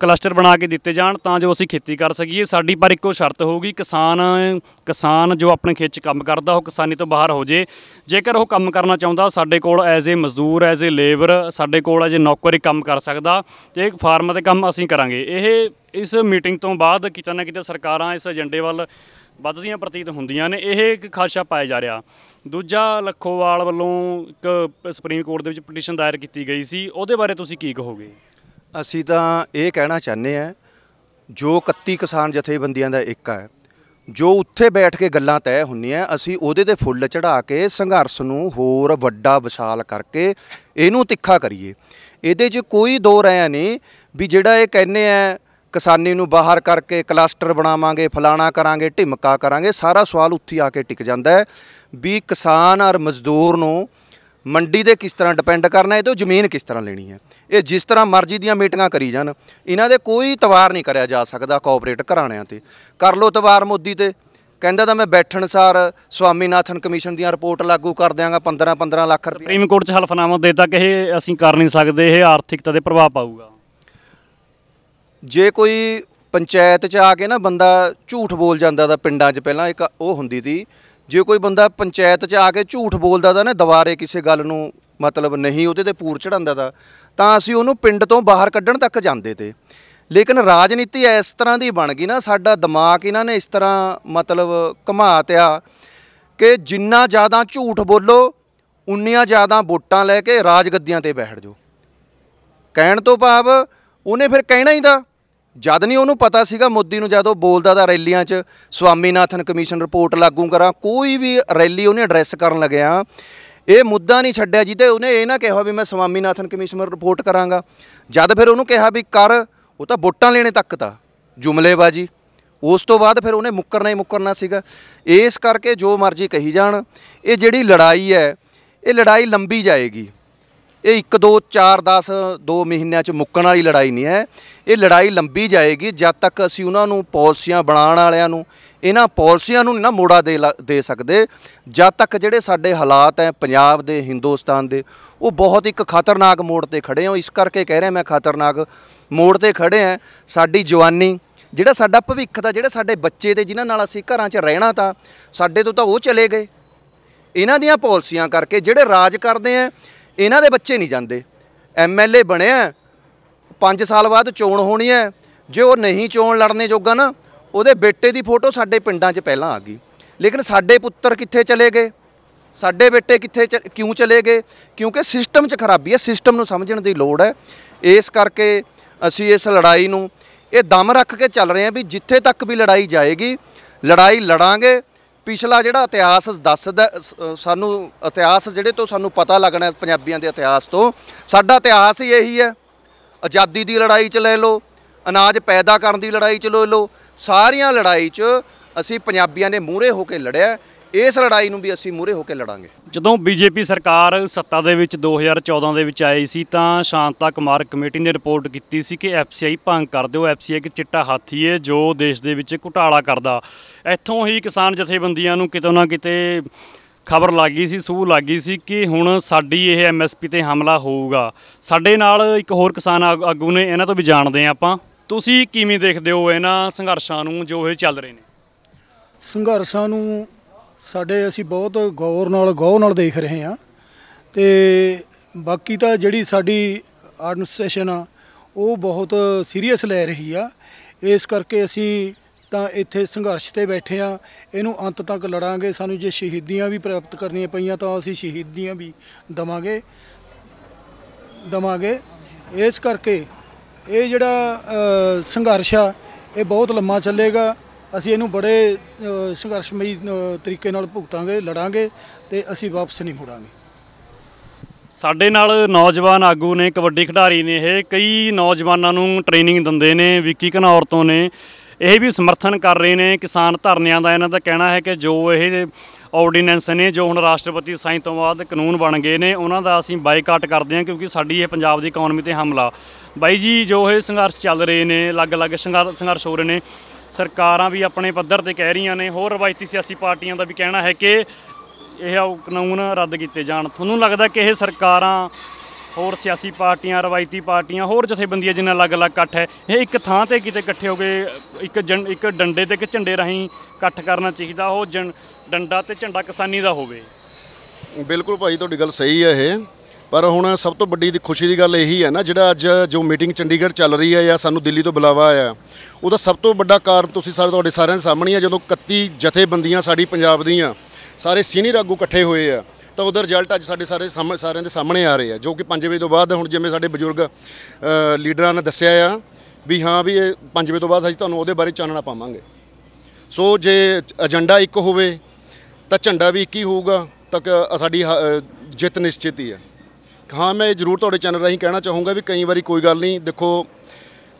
ਕਲਸਟਰ ਬਣਾ ਕੇ ਦਿੱਤੇ ਜਾਣ ਤਾਂ ਜੋ ਅਸੀਂ ਖੇਤੀ ਕਰ ਸਕੀਏ ਸਾਡੀ ਪਰ ਇੱਕੋ ਸ਼ਰਤ ਹੋਊਗੀ ਕਿਸਾਨ ਕਿਸਾਨ ਜੋ ਆਪਣੇ ਖੇਤ 'ਚ ਕੰਮ ਕਰਦਾ ਉਹ ਕਿਸਾਨੀ ਤੋਂ ਬਾਹਰ ਹੋ ਜੇ ਜੇਕਰ ਉਹ ਕੰਮ ਕਰਨਾ ਚਾਹੁੰਦਾ ਸਾਡੇ ਕੋਲ ਐਜ਼ ਏ ਮਜ਼ਦੂਰ ਐਜ਼ ਏ ਲੇਬਰ ਸਾਡੇ ਕੋਲ ਐਜ਼ ਏ ਨੌਕਰੀ ਕੰਮ ਕਰ ਸਕਦਾ ਤੇ ਇੱਕ ਫਾਰਮ ਤੇ ਕੰਮ ਅਸੀਂ ਕਰਾਂਗੇ ਇਹ ਇਸ ਮੀਟਿੰਗ ਤੋਂ ਬਾਅਦ ਕਿਤੇ ਨਾ ਕਿਤੇ ਸਰਕਾਰਾਂ ਇਸ ਏਜੰਡੇ ਵੱਲ ਵੱਧਦੀਆਂ ਪ੍ਰਤੀਤ ਹੁੰਦੀਆਂ ਨੇ ਇਹ ਇੱਕ ਖਾਸ਼ਾ ਪਾਇਆ ਜਾ ਰਿਹਾ ਦੂਜਾ ਲੱਖੋਵਾਲ ਵੱਲੋਂ ਇੱਕ ਸੁਪਰੀਮ ਕੋਰਟ ਦੇ ਵਿੱਚ ਪਟੀਸ਼ਨ ਦਾਇਰ ਕੀਤੀ ਗਈ ਸੀ ਉਹਦੇ ਬਾਰੇ ਤੁਸੀਂ ਕੀ ਕਹੋਗੇ ਅਸੀਂ ਤਾਂ ਇਹ ਕਹਿਣਾ ਚਾਹੁੰਦੇ ਆ ਜੋ 31 ਕਿਸਾਨ ਜਥੇਬੰਦੀਆਂ ਦਾ ਇੱਕ ਹੈ ਜੋ ਉੱਥੇ ਬੈਠ ਕੇ ਗੱਲਾਂ ਤੈਅ ਹੁੰਦੀਆਂ ਅਸੀਂ ਉਹਦੇ ਤੇ ਫੁੱਲ ਚੜਾ ਕੇ ਸੰਘਰਸ਼ ਨੂੰ ਹੋਰ ਵੱਡਾ ਵਿਸ਼ਾਲ ਕਰਕੇ ਇਹਨੂੰ ਤਿੱਖਾ ਕਰੀਏ ਇਹਦੇ 'ਚ ਕੋਈ ਦੋ ਰਾਇ ਨਹੀਂ ਵੀ ਜਿਹੜਾ ਇਹ ਕਹਿੰਨੇ ਆ ਕਿਸਾਨੀ ਨੂੰ ਬਾਹਰ ਕਰਕੇ ਕਲਸਟਰ ਬਣਾਵਾਂਗੇ ਫਲਾਣਾ ਕਰਾਂਗੇ ਢਿਮਕਾ ਕਰਾਂਗੇ ਸਾਰਾ ਸਵਾਲ ਉੱਥੇ ਆ ਕੇ ਟਿਕ ਜਾਂਦਾ ਹੈ ਵੀ ਕਿਸਾਨ ਔਰ ਮਜ਼ਦੂਰ ਨੂੰ ਮੰਡੀ ਦੇ ਕਿਸ ਤਰ੍ਹਾਂ ਡਿਪੈਂਡ ਕਰਨਾ ਇਹ ਤੋਂ ਜ਼ਮੀਨ ਕਿਸ ਤਰ੍ਹਾਂ ਲੈਣੀ ਹੈ ਇਹ ਜਿਸ ਤਰ੍ਹਾਂ ਮਰਜ਼ੀ ਦੀਆਂ ਮੀਟਿੰਗਾਂ ਕਰੀ ਜਾਣ ਇਹਨਾਂ ਦੇ ਕੋਈ ਤਵਾਰ ਨਹੀਂ ਕਰਿਆ ਜਾ ਸਕਦਾ ਕੋਆਪਰੇਟ ਘਰਾਣਿਆਂ ਤੇ ਕਰ ਲੋ ਤਵਾਰ ਮੋਦੀ ਤੇ ਕਹਿੰਦਾ ਤਾਂ ਮੈਂ ਬੈਠਣ ਸਾਰ ਸਵਾਮੀਨਾਥਨ ਕਮਿਸ਼ਨ ਦੀਆਂ ਰਿਪੋਰਟ ਲਾਗੂ ਕਰ ਦਿਆਂਗਾ 15 15 ਲੱਖ ਰੁਪਏ ਸੁਪਰੀਮ ਕੋਰਟ 'ਚ ਹਲਫਨਾਮਾ ਦੇ ਤੱਕ ਇਹ ਅਸੀਂ ਕਰ ਨਹੀਂ ਸਕਦੇ ਇਹ ਆਰਥਿਕਤਾ ਦੇ ਪ੍ਰਭਾਵ ਪਾਊਗਾ ਜੇ ਕੋਈ ਪੰਚਾਇਤ 'ਚ ਆ ਕੇ ਨਾ ਬੰਦਾ ਝੂਠ ਬੋਲ ਜਾਂਦਾ ਦਾ ਪਿੰਡਾਂ 'ਚ ਪਹਿਲਾਂ ਇੱਕ ਉਹ ਹੁੰਦੀ ਸੀ ਜੇ ਕੋਈ ਬੰਦਾ ਪੰਚਾਇਤ 'ਚ ਆ ਕੇ ਝੂਠ ਬੋਲਦਾ ਤਾਂ ਨਾ ਦੁਬਾਰੇ ਕਿਸੇ ਗੱਲ ਨੂੰ ਮਤਲਬ ਨਹੀਂ ਉਹਦੇ ਤੇ ਪੂਰ ਚੜਾਉਂਦਾ ਤਾਂ ਤਾਂ ਅਸੀਂ ਉਹਨੂੰ ਪਿੰਡ ਤੋਂ ਬਾਹਰ ਕੱਢਣ ਤੱਕ ਜਾਂਦੇ ਤੇ ਲੇਕਿਨ ਰਾਜਨੀਤੀ ਇਸ ਤਰ੍ਹਾਂ ਦੀ ਬਣ ਗਈ ਨਾ ਸਾਡਾ ਦਿਮਾਗ ਇਹਨਾਂ ਨੇ ਇਸ ਤਰ੍ਹਾਂ ਮਤਲਬ ਘਮਾਤਿਆ ਕਿ ਜਿੰਨਾ ਜ਼ਿਆਦਾ ਝੂਠ ਬੋਲੋ ਉਨੀਆਂ ਜ਼ਿਆਦਾ ਵੋਟਾਂ ਲੈ ਕੇ ਰਾਜਗੱਦੀਆਂ ਤੇ ਬੈਠ ਜਾਓ ਕਹਿਣ ਤੋਂ ਭਾਵ ਉਹਨੇ ਫਿਰ ਕਹਿਣਾ ਹੀ ਦਾ ਜਦ ਨਹੀਂ ਉਹਨੂੰ ਪਤਾ ਸੀਗਾ ਮੋਦੀ ਨੂੰ ਜਦੋਂ ਬੋਲਦਾ ਦਾ ਰੈਲੀਆਂ 'ਚ ਸਵਾਮੀਨਾਥਨ ਕਮਿਸ਼ਨ ਰਿਪੋਰਟ ਲਾਗੂ ਕਰਾਂ ਕੋਈ ਵੀ ਰੈਲੀ ਉਹਨੇ ਐਡਰੈਸ ਕਰਨ ਲੱਗਿਆ ਇਹ ਮੁੱਦਾ ਨਹੀਂ ਛੱਡਿਆ ਜਿੱਤੇ ਉਹਨੇ ਇਹ ਨਾ ਕਿਹਾ ਵੀ ਮੈਂ ਸਵਾਮੀਨਾਥਨ ਕਮਿਸ਼ਨ ਰਿਪੋਰਟ ਕਰਾਂਗਾ ਜਦ ਫਿਰ ਉਹਨੂੰ ਕਿਹਾ ਵੀ ਕਰ ਉਹ ਤਾਂ ਵੋਟਾਂ ਲੈਣੇ ਤੱਕ ਤਾਂ ਜੁਮਲੇਬਾਜੀ ਉਸ ਤੋਂ ਬਾਅਦ ਫਿਰ ਉਹਨੇ ਮੁੱਕਰਨਾ ਹੀ ਮੁੱਕਰਨਾ ਸੀਗਾ ਇਸ ਕਰਕੇ ਜੋ ਮਰਜ਼ੀ ਕਹੀ ਜਾਣ ਇਹ ਜਿਹੜੀ ਲੜਾਈ ਹੈ ਇਹ ਲੜਾਈ ਲੰਬੀ ਜਾਏਗੀ ਇਹ 1 2 4 10 2 ਮਹੀਨਿਆਂ 'ਚ ਮੁੱਕਣ ਵਾਲੀ ਲੜਾਈ ਨਹੀਂ ਹੈ ਇਹ ਲੜਾਈ ਲੰਬੀ ਜਾਏਗੀ ਜਦ ਤੱਕ ਅਸੀਂ ਉਹਨਾਂ ਨੂੰ ਪਾਲਿਸੀਆਂ ਬਣਾਉਣ ਵਾਲਿਆਂ ਨੂੰ ਇਹਨਾਂ ਪਾਲਿਸੀਆਂ ਨੂੰ ਨਾ ਮੋੜਾ ਦੇ ਦੇ ਸਕਦੇ ਜਦ ਤੱਕ ਜਿਹੜੇ ਸਾਡੇ ਹਾਲਾਤ ਹੈ ਪੰਜਾਬ ਦੇ ਹਿੰਦੁਸਤਾਨ ਦੇ ਉਹ ਬਹੁਤ ਇੱਕ ਖਤਰਨਾਕ ਮੋੜ ਤੇ ਖੜੇ ਹਾਂ ਇਸ ਕਰਕੇ ਕਹਿ ਰਿਹਾ ਮੈਂ ਖਤਰਨਾਕ ਮੋੜ ਤੇ ਖੜੇ ਹਾਂ ਸਾਡੀ ਜਵਾਨੀ ਜਿਹੜਾ ਸਾਡਾ ਭਵਿੱਖ ਦਾ ਜਿਹੜੇ ਸਾਡੇ ਬੱਚੇ ਤੇ ਜਿਨ੍ਹਾਂ ਨਾਲ ਅਸੀਂ ਘਰਾਂ 'ਚ ਰਹਿਣਾ ਤਾਂ ਸਾਡੇ ਤੋਂ ਤਾਂ ਉਹ ਚਲੇ ਗਏ ਇਹਨਾਂ ਦੀਆਂ ਪਾਲਿਸੀਆਂ ਕਰਕੇ ਜਿਹੜੇ ਰਾਜ ਕਰਦੇ ਆ ਇਹਨਾਂ ਦੇ ਬੱਚੇ ਨਹੀਂ ਜਾਂਦੇ ਐਮਐਲਏ ਬਣਿਆ 5 ਸਾਲ ਬਾਅਦ ਚੋਣ ਹੋਣੀ ਹੈ ਜੇ ਉਹ ਨਹੀਂ ਚੋਣ ਲੜਨੇ ਜੋਗਾ ਨਾ ਉਹਦੇ ਬੇਟੇ ਦੀ ਫੋਟੋ ਸਾਡੇ ਪਿੰਡਾਂ 'ਚ ਪਹਿਲਾਂ ਆ ਗਈ ਲੇਕਿਨ ਸਾਡੇ ਪੁੱਤਰ ਕਿੱਥੇ ਚਲੇ ਗਏ ਸਾਡੇ ਬੇਟੇ ਕਿੱਥੇ ਕਿਉਂ ਚਲੇ ਗਏ ਕਿਉਂਕਿ ਸਿਸਟਮ 'ਚ ਖਰਾਬੀ ਹੈ ਸਿਸਟਮ ਨੂੰ ਸਮਝਣ ਦੀ ਲੋੜ ਹੈ ਇਸ ਕਰਕੇ ਅਸੀਂ ਇਸ ਲੜਾਈ ਨੂੰ ਇਹ ਦਮ ਰੱਖ ਕੇ ਚੱਲ ਰਹੇ ਹਾਂ ਵੀ ਜਿੱਥੇ ਤੱਕ ਵੀ ਲੜਾਈ ਜਾਏਗੀ ਲੜਾਈ ਲੜਾਂਗੇ ਪਿਛਲਾ ਜਿਹੜਾ ਇਤਿਹਾਸ ਦੱਸਦਾ ਸਾਨੂੰ ਇਤਿਹਾਸ ਜਿਹੜੇ ਤੋਂ ਸਾਨੂੰ ਪਤਾ ਲੱਗਣਾ ਪੰਜਾਬੀਆਂ ਦੇ ਇਤਿਹਾਸ ਤੋਂ ਸਾਡਾ ਇਤਿਹਾਸ ਹੀ ਇਹੀ ਹੈ ਆਜ਼ਾਦੀ ਦੀ ਲੜਾਈ ਚ ਲੈ ਲਓ ਅਨਾਜ ਪੈਦਾ ਕਰਨ ਦੀ ਲੜਾਈ ਚ ਲੈ ਲਓ ਸਾਰੀਆਂ ਲੜਾਈ ਚ ਅਸੀਂ ਪੰਜਾਬੀਆਂ ਨੇ ਮੂਹਰੇ ਹੋ ਕੇ ਲੜਿਆ ਇਸ ਲੜਾਈ ਨੂੰ ਵੀ ਅਸੀਂ ਮੂਰੇ ਹੋ ਕੇ ਲੜਾਂਗੇ ਜਦੋਂ ਬੀਜੇਪੀ ਸਰਕਾਰ ਸੱਤਾ ਦੇ ਵਿੱਚ 2014 ਦੇ ਵਿੱਚ ਆਈ ਸੀ ਤਾਂ ਸ਼ਾਂਤਾ ਕੁਮਾਰ ਕਮੇਟੀ ਨੇ ਰਿਪੋਰਟ ਕੀਤੀ ਸੀ ਕਿ ਐਫਸੀਆਈ ਭੰਗ ਕਰ ਦਿਓ ਐਫਸੀਆਈ ਇੱਕ ਚਿੱਟਾ ਹਾਥੀ ਹੈ ਜੋ ਦੇਸ਼ ਦੇ ਵਿੱਚ ਘੁਟਾਲਾ ਕਰਦਾ ਇੱਥੋਂ ਹੀ ਕਿਸਾਨ ਜਥੇਬੰਦੀਆਂ ਨੂੰ ਕਿਤੇ ਨਾ ਕਿਤੇ ਖਬਰ ਲੱਗੀ ਸੀ ਸੂ ਲੱਗੀ ਸੀ ਕਿ ਹੁਣ ਸਾਡੀ ਇਹ ਐਮਐਸਪੀ ਤੇ ਹਮਲਾ ਹੋਊਗਾ ਸਾਡੇ ਨਾਲ ਇੱਕ ਹੋਰ ਕਿਸਾਨ ਆਗੂ ਨੇ ਇਹਨਾਂ ਤੋਂ ਵੀ ਜਾਣਦੇ ਆ ਆਪਾਂ ਤੁਸੀਂ ਕਿਵੇਂ ਦੇਖਦੇ ਹੋ ਇਹਨਾਂ ਸੰਘਰਸ਼ਾਂ ਨੂੰ ਜੋ ਇਹ ਚੱਲ ਰਹੇ ਨੇ ਸੰਘਰਸ਼ਾਂ ਨੂੰ ਸਾਡੇ ਅਸੀਂ ਬਹੁਤ ਗੌਰ ਨਾਲ ਗੌਰ ਨਾਲ ਦੇਖ ਰਹੇ ਹਾਂ ਤੇ ਬਾਕੀ ਤਾਂ ਜਿਹੜੀ ਸਾਡੀ ਐਡਮਿਨਿਸਟ੍ਰੇਸ਼ਨ ਆ ਉਹ ਬਹੁਤ ਸੀਰੀਅਸ ਲੈ ਰਹੀ ਆ ਇਸ ਕਰਕੇ ਅਸੀਂ ਤਾਂ ਇੱਥੇ ਸੰਘਰਸ਼ ਤੇ ਬੈਠੇ ਆ ਇਹਨੂੰ ਅੰਤ ਤੱਕ ਲੜਾਂਗੇ ਸਾਨੂੰ ਜੇ ਸ਼ਹੀਦੀਆਂ ਵੀ ਪ੍ਰਾਪਤ ਕਰਨੀਆਂ ਪਈਆਂ ਤਾਂ ਅਸੀਂ ਸ਼ਹੀਦੀਆਂ ਵੀ ਦਵਾਂਗੇ ਦਵਾਂਗੇ ਇਸ ਕਰਕੇ ਇਹ ਜਿਹੜਾ ਸੰਘਰਸ਼ ਆ ਇਹ ਬਹੁਤ ਲੰਮਾ ਚੱਲੇਗਾ ਅਸੀਂ ਇਹਨੂੰ ਬੜੇ ਸੰਘਰਸ਼ਮਈ ਤਰੀਕੇ ਨਾਲ ਭੁਗਤਾਂਗੇ ਲੜਾਂਗੇ ਤੇ ਅਸੀਂ ਵਾਪਸ ਨਹੀਂ ਮੁੜਾਂਗੇ ਸਾਡੇ ਨਾਲ ਨੌਜਵਾਨ ਆਗੂ ਨੇ ਕਬੱਡੀ ਖਿਡਾਰੀ ਨੇ ਇਹ ਕਈ ਨੌਜਵਾਨਾਂ ਨੂੰ ਟ੍ਰੇਨਿੰਗ ਦਿੰਦੇ ਨੇ ਵਿੱਕੀ ਘਨੌਰ ਤੋਂ ਨੇ ਇਹ ਵੀ ਸਮਰਥਨ ਕਰ ਰਹੇ ਨੇ ਕਿਸਾਨ ਧਰਨਿਆਂ ਦਾ ਇਹਨਾਂ ਦਾ ਕਹਿਣਾ ਹੈ ਕਿ ਜੋ ਇਹ ਆਰਡੀਨੈਂਸ ਨੇ ਜੋ ਹੁਣ ਰਾਸ਼ਟਰਪਤੀ ਸਾਈਂ ਤੋਂ ਬਾਅਦ ਕਾਨੂੰਨ ਬਣ ਗਏ ਨੇ ਉਹਨਾਂ ਦਾ ਅਸੀਂ ਬਾਈਕਾਟ ਕਰਦੇ ਹਾਂ ਕਿਉਂਕਿ ਸਾਡੀ ਇਹ ਪੰਜਾਬ ਦੀ ਇਕਨੋਮੀ ਤੇ ਹਮਲਾ ਬਾਈ ਜੀ ਜੋ ਇਹ ਸੰਘਰਸ਼ ਚੱਲ ਰਹੇ ਨੇ ਅਲੱਗ-ਅਲੱਗ ਸੰਘਰਸ਼ ਹੋ ਰਹੇ ਨੇ ਸਰਕਾਰਾਂ ਵੀ ਆਪਣੇ ਪੱਧਰ ਤੇ ਕਹਿ ਰਹੀਆਂ ਨੇ ਹੋਰ ਰਵਾਇਤੀ ਸਿਆਸੀ ਪਾਰਟੀਆਂ ਦਾ ਵੀ ਕਹਿਣਾ ਹੈ ਕਿ ਇਹ ਕਾਨੂੰਨ ਰੱਦ ਕੀਤੇ ਜਾਣ ਤੁਹਾਨੂੰ ਲੱਗਦਾ ਕਿ ਇਹ ਸਰਕਾਰਾਂ ਹੋਰ ਸਿਆਸੀ ਪਾਰਟੀਆਂ ਰਵਾਇਤੀ ਪਾਰਟੀਆਂ ਹੋਰ ਜਥੇਬੰਦੀਆਂ ਜਿਨ੍ਹਾਂ ਅਲੱਗ-ਅਲੱਗ ਇਕੱਠ ਹੈ ਇਹ ਇੱਕ ਥਾਂ ਤੇ ਕਿਤੇ ਇਕੱਠੇ ਹੋ ਗਏ ਇੱਕ ਇੱਕ ਡੰਡੇ ਤੇ ਇੱਕ ਝੰਡੇ ਰਾਹੀਂ ਇਕੱਠ ਕਰਨਾ ਚਾਹੀਦਾ ਉਹ ਡੰਡਾ ਤੇ ਝੰਡਾ ਕਿਸਾਨੀ ਦਾ ਹੋਵੇ ਬਿਲਕੁਲ ਭਾਈ ਤੁਹਾਡੀ ਗੱਲ ਸਹੀ ਹੈ ਇਹ ਪਰ ਹੁਣ ਸਭ ਤੋਂ ਵੱਡੀ ਦੀ ਖੁਸ਼ੀ ਦੀ ਗੱਲ ਇਹੀ ਹੈ ਨਾ ਜਿਹੜਾ ਅੱਜ ਜੋ ਮੀਟਿੰਗ ਚੰਡੀਗੜ੍ਹ ਚੱਲ ਰਹੀ ਹੈ ਜਾਂ ਸਾਨੂੰ ਦਿੱਲੀ ਤੋਂ ਬੁਲਾਵਾ ਆਇਆ ਉਹਦਾ ਸਭ ਤੋਂ ਵੱਡਾ ਕਾਰਨ ਤੁਸੀਂ ਸਾਰੇ ਤੁਹਾਡੇ ਸਾਰਿਆਂ ਦੇ ਸਾਹਮਣੇ ਆ ਜਦੋਂ 31 ਜਥੇਬੰਦੀਆਂ ਸਾਡੀ ਪੰਜਾਬ ਦੀਆਂ ਸਾਰੇ ਸੀਨੀਅਰ ਆਗੂ ਇਕੱਠੇ ਹੋਏ ਆ ਤਾਂ ਉਹਦਾ ਰਿਜ਼ਲਟ ਅੱਜ ਸਾਡੇ ਸਾਰੇ ਸਾਰਿਆਂ ਦੇ ਸਾਹਮਣੇ ਆ ਰਹੇ ਆ ਜੋ ਕਿ 5 ਵਜੇ ਤੋਂ ਬਾਅਦ ਹੁਣ ਜਿਵੇਂ ਸਾਡੇ ਬਜ਼ੁਰਗ ਲੀਡਰਾਂ ਨੇ ਦੱਸਿਆ ਆ ਵੀ ਹਾਂ ਵੀ ਇਹ 5 ਵਜੇ ਤੋਂ ਬਾਅਦ ਅਸੀਂ ਤੁਹਾਨੂੰ ਉਹਦੇ ਬਾਰੇ ਚਾਨਣਾ ਪਾਵਾਂਗੇ ਸੋ ਜੇ ਏਜੰਡਾ ਇੱਕ ਹੋਵੇ ਤਾਂ ਝੰਡਾ ਵੀ ਇੱਕ ਹੀ ਹੋਊਗਾ ਤਾਂ ਸਾਡੀ ਜਿੱਤ ਨਿਸ਼ਚਿਤ ਹੀ ਹੈ ਹਾਂ ਮੈਂ ਇਹ ਜ਼ਰੂਰ ਤੁਹਾਡੇ ਚੈਨਲ ਰਾਹੀਂ ਕਹਿਣਾ ਚਾਹੂੰਗਾ ਵੀ ਕਈ ਵਾਰੀ ਕੋਈ ਗੱਲ ਨਹੀਂ ਦੇਖੋ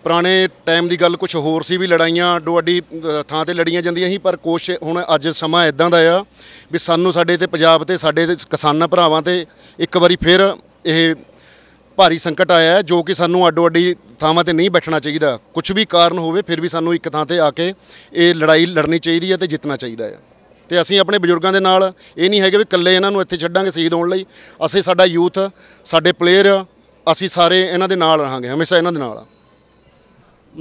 ਪੁਰਾਣੇ ਟਾਈਮ ਦੀ ਗੱਲ ਕੁਝ ਹੋਰ ਸੀ ਵੀ ਲੜਾਈਆਂ ਡੋਡੀ ਥਾਂ ਤੇ ਲੜੀਆਂ ਜਾਂਦੀਆਂ ਸੀ ਪਰ ਕੋਸ਼ ਹੁਣ ਅੱਜ ਸਮਾਂ ਇਦਾਂ ਦਾ ਆ ਵੀ ਸਾਨੂੰ ਸਾਡੇ ਤੇ ਪੰਜਾਬ ਤੇ ਸਾਡੇ ਦੇ ਕਿਸਾਨਾਂ ਭਰਾਵਾਂ ਤੇ ਇੱਕ ਵਾਰੀ ਫਿਰ ਇਹ ਭਾਰੀ ਸੰਕਟ ਆਇਆ ਹੈ ਜੋ ਕਿ ਸਾਨੂੰ ਅੱਡੋ ਅੱਡੀ ਥਾਵਾਂ ਤੇ ਨਹੀਂ ਬੈਠਣਾ ਚਾਹੀਦਾ ਕੁਝ ਵੀ ਕਾਰਨ ਹੋਵੇ ਫਿਰ ਵੀ ਸਾਨੂੰ ਇੱਕ ਥਾਂ ਤੇ ਆ ਕੇ ਇਹ ਲੜਾਈ ਲੜਨੀ ਚਾਹੀਦੀ ਹੈ ਤੇ ਜਿੱਤਣਾ ਚਾਹੀਦਾ ਹੈ ਤੇ ਅਸੀਂ ਆਪਣੇ ਬਜ਼ੁਰਗਾਂ ਦੇ ਨਾਲ ਇਹ ਨਹੀਂ ਹੈਗੇ ਵੀ ਇਕੱਲੇ ਇਹਨਾਂ ਨੂੰ ਇੱਥੇ ਛੱਡਾਂਗੇ ਸ਼ਹੀਦ ਹੋਣ ਲਈ ਅਸੀਂ ਸਾਡਾ ਯੂਥ ਸਾਡੇ ਪਲੇਅਰ ਅਸੀਂ ਸਾਰੇ ਇਹਨਾਂ ਦੇ ਨਾਲ ਰਹਾਂਗੇ ਹਮੇਸ਼ਾ ਇਹਨਾਂ ਦੇ ਨਾਲ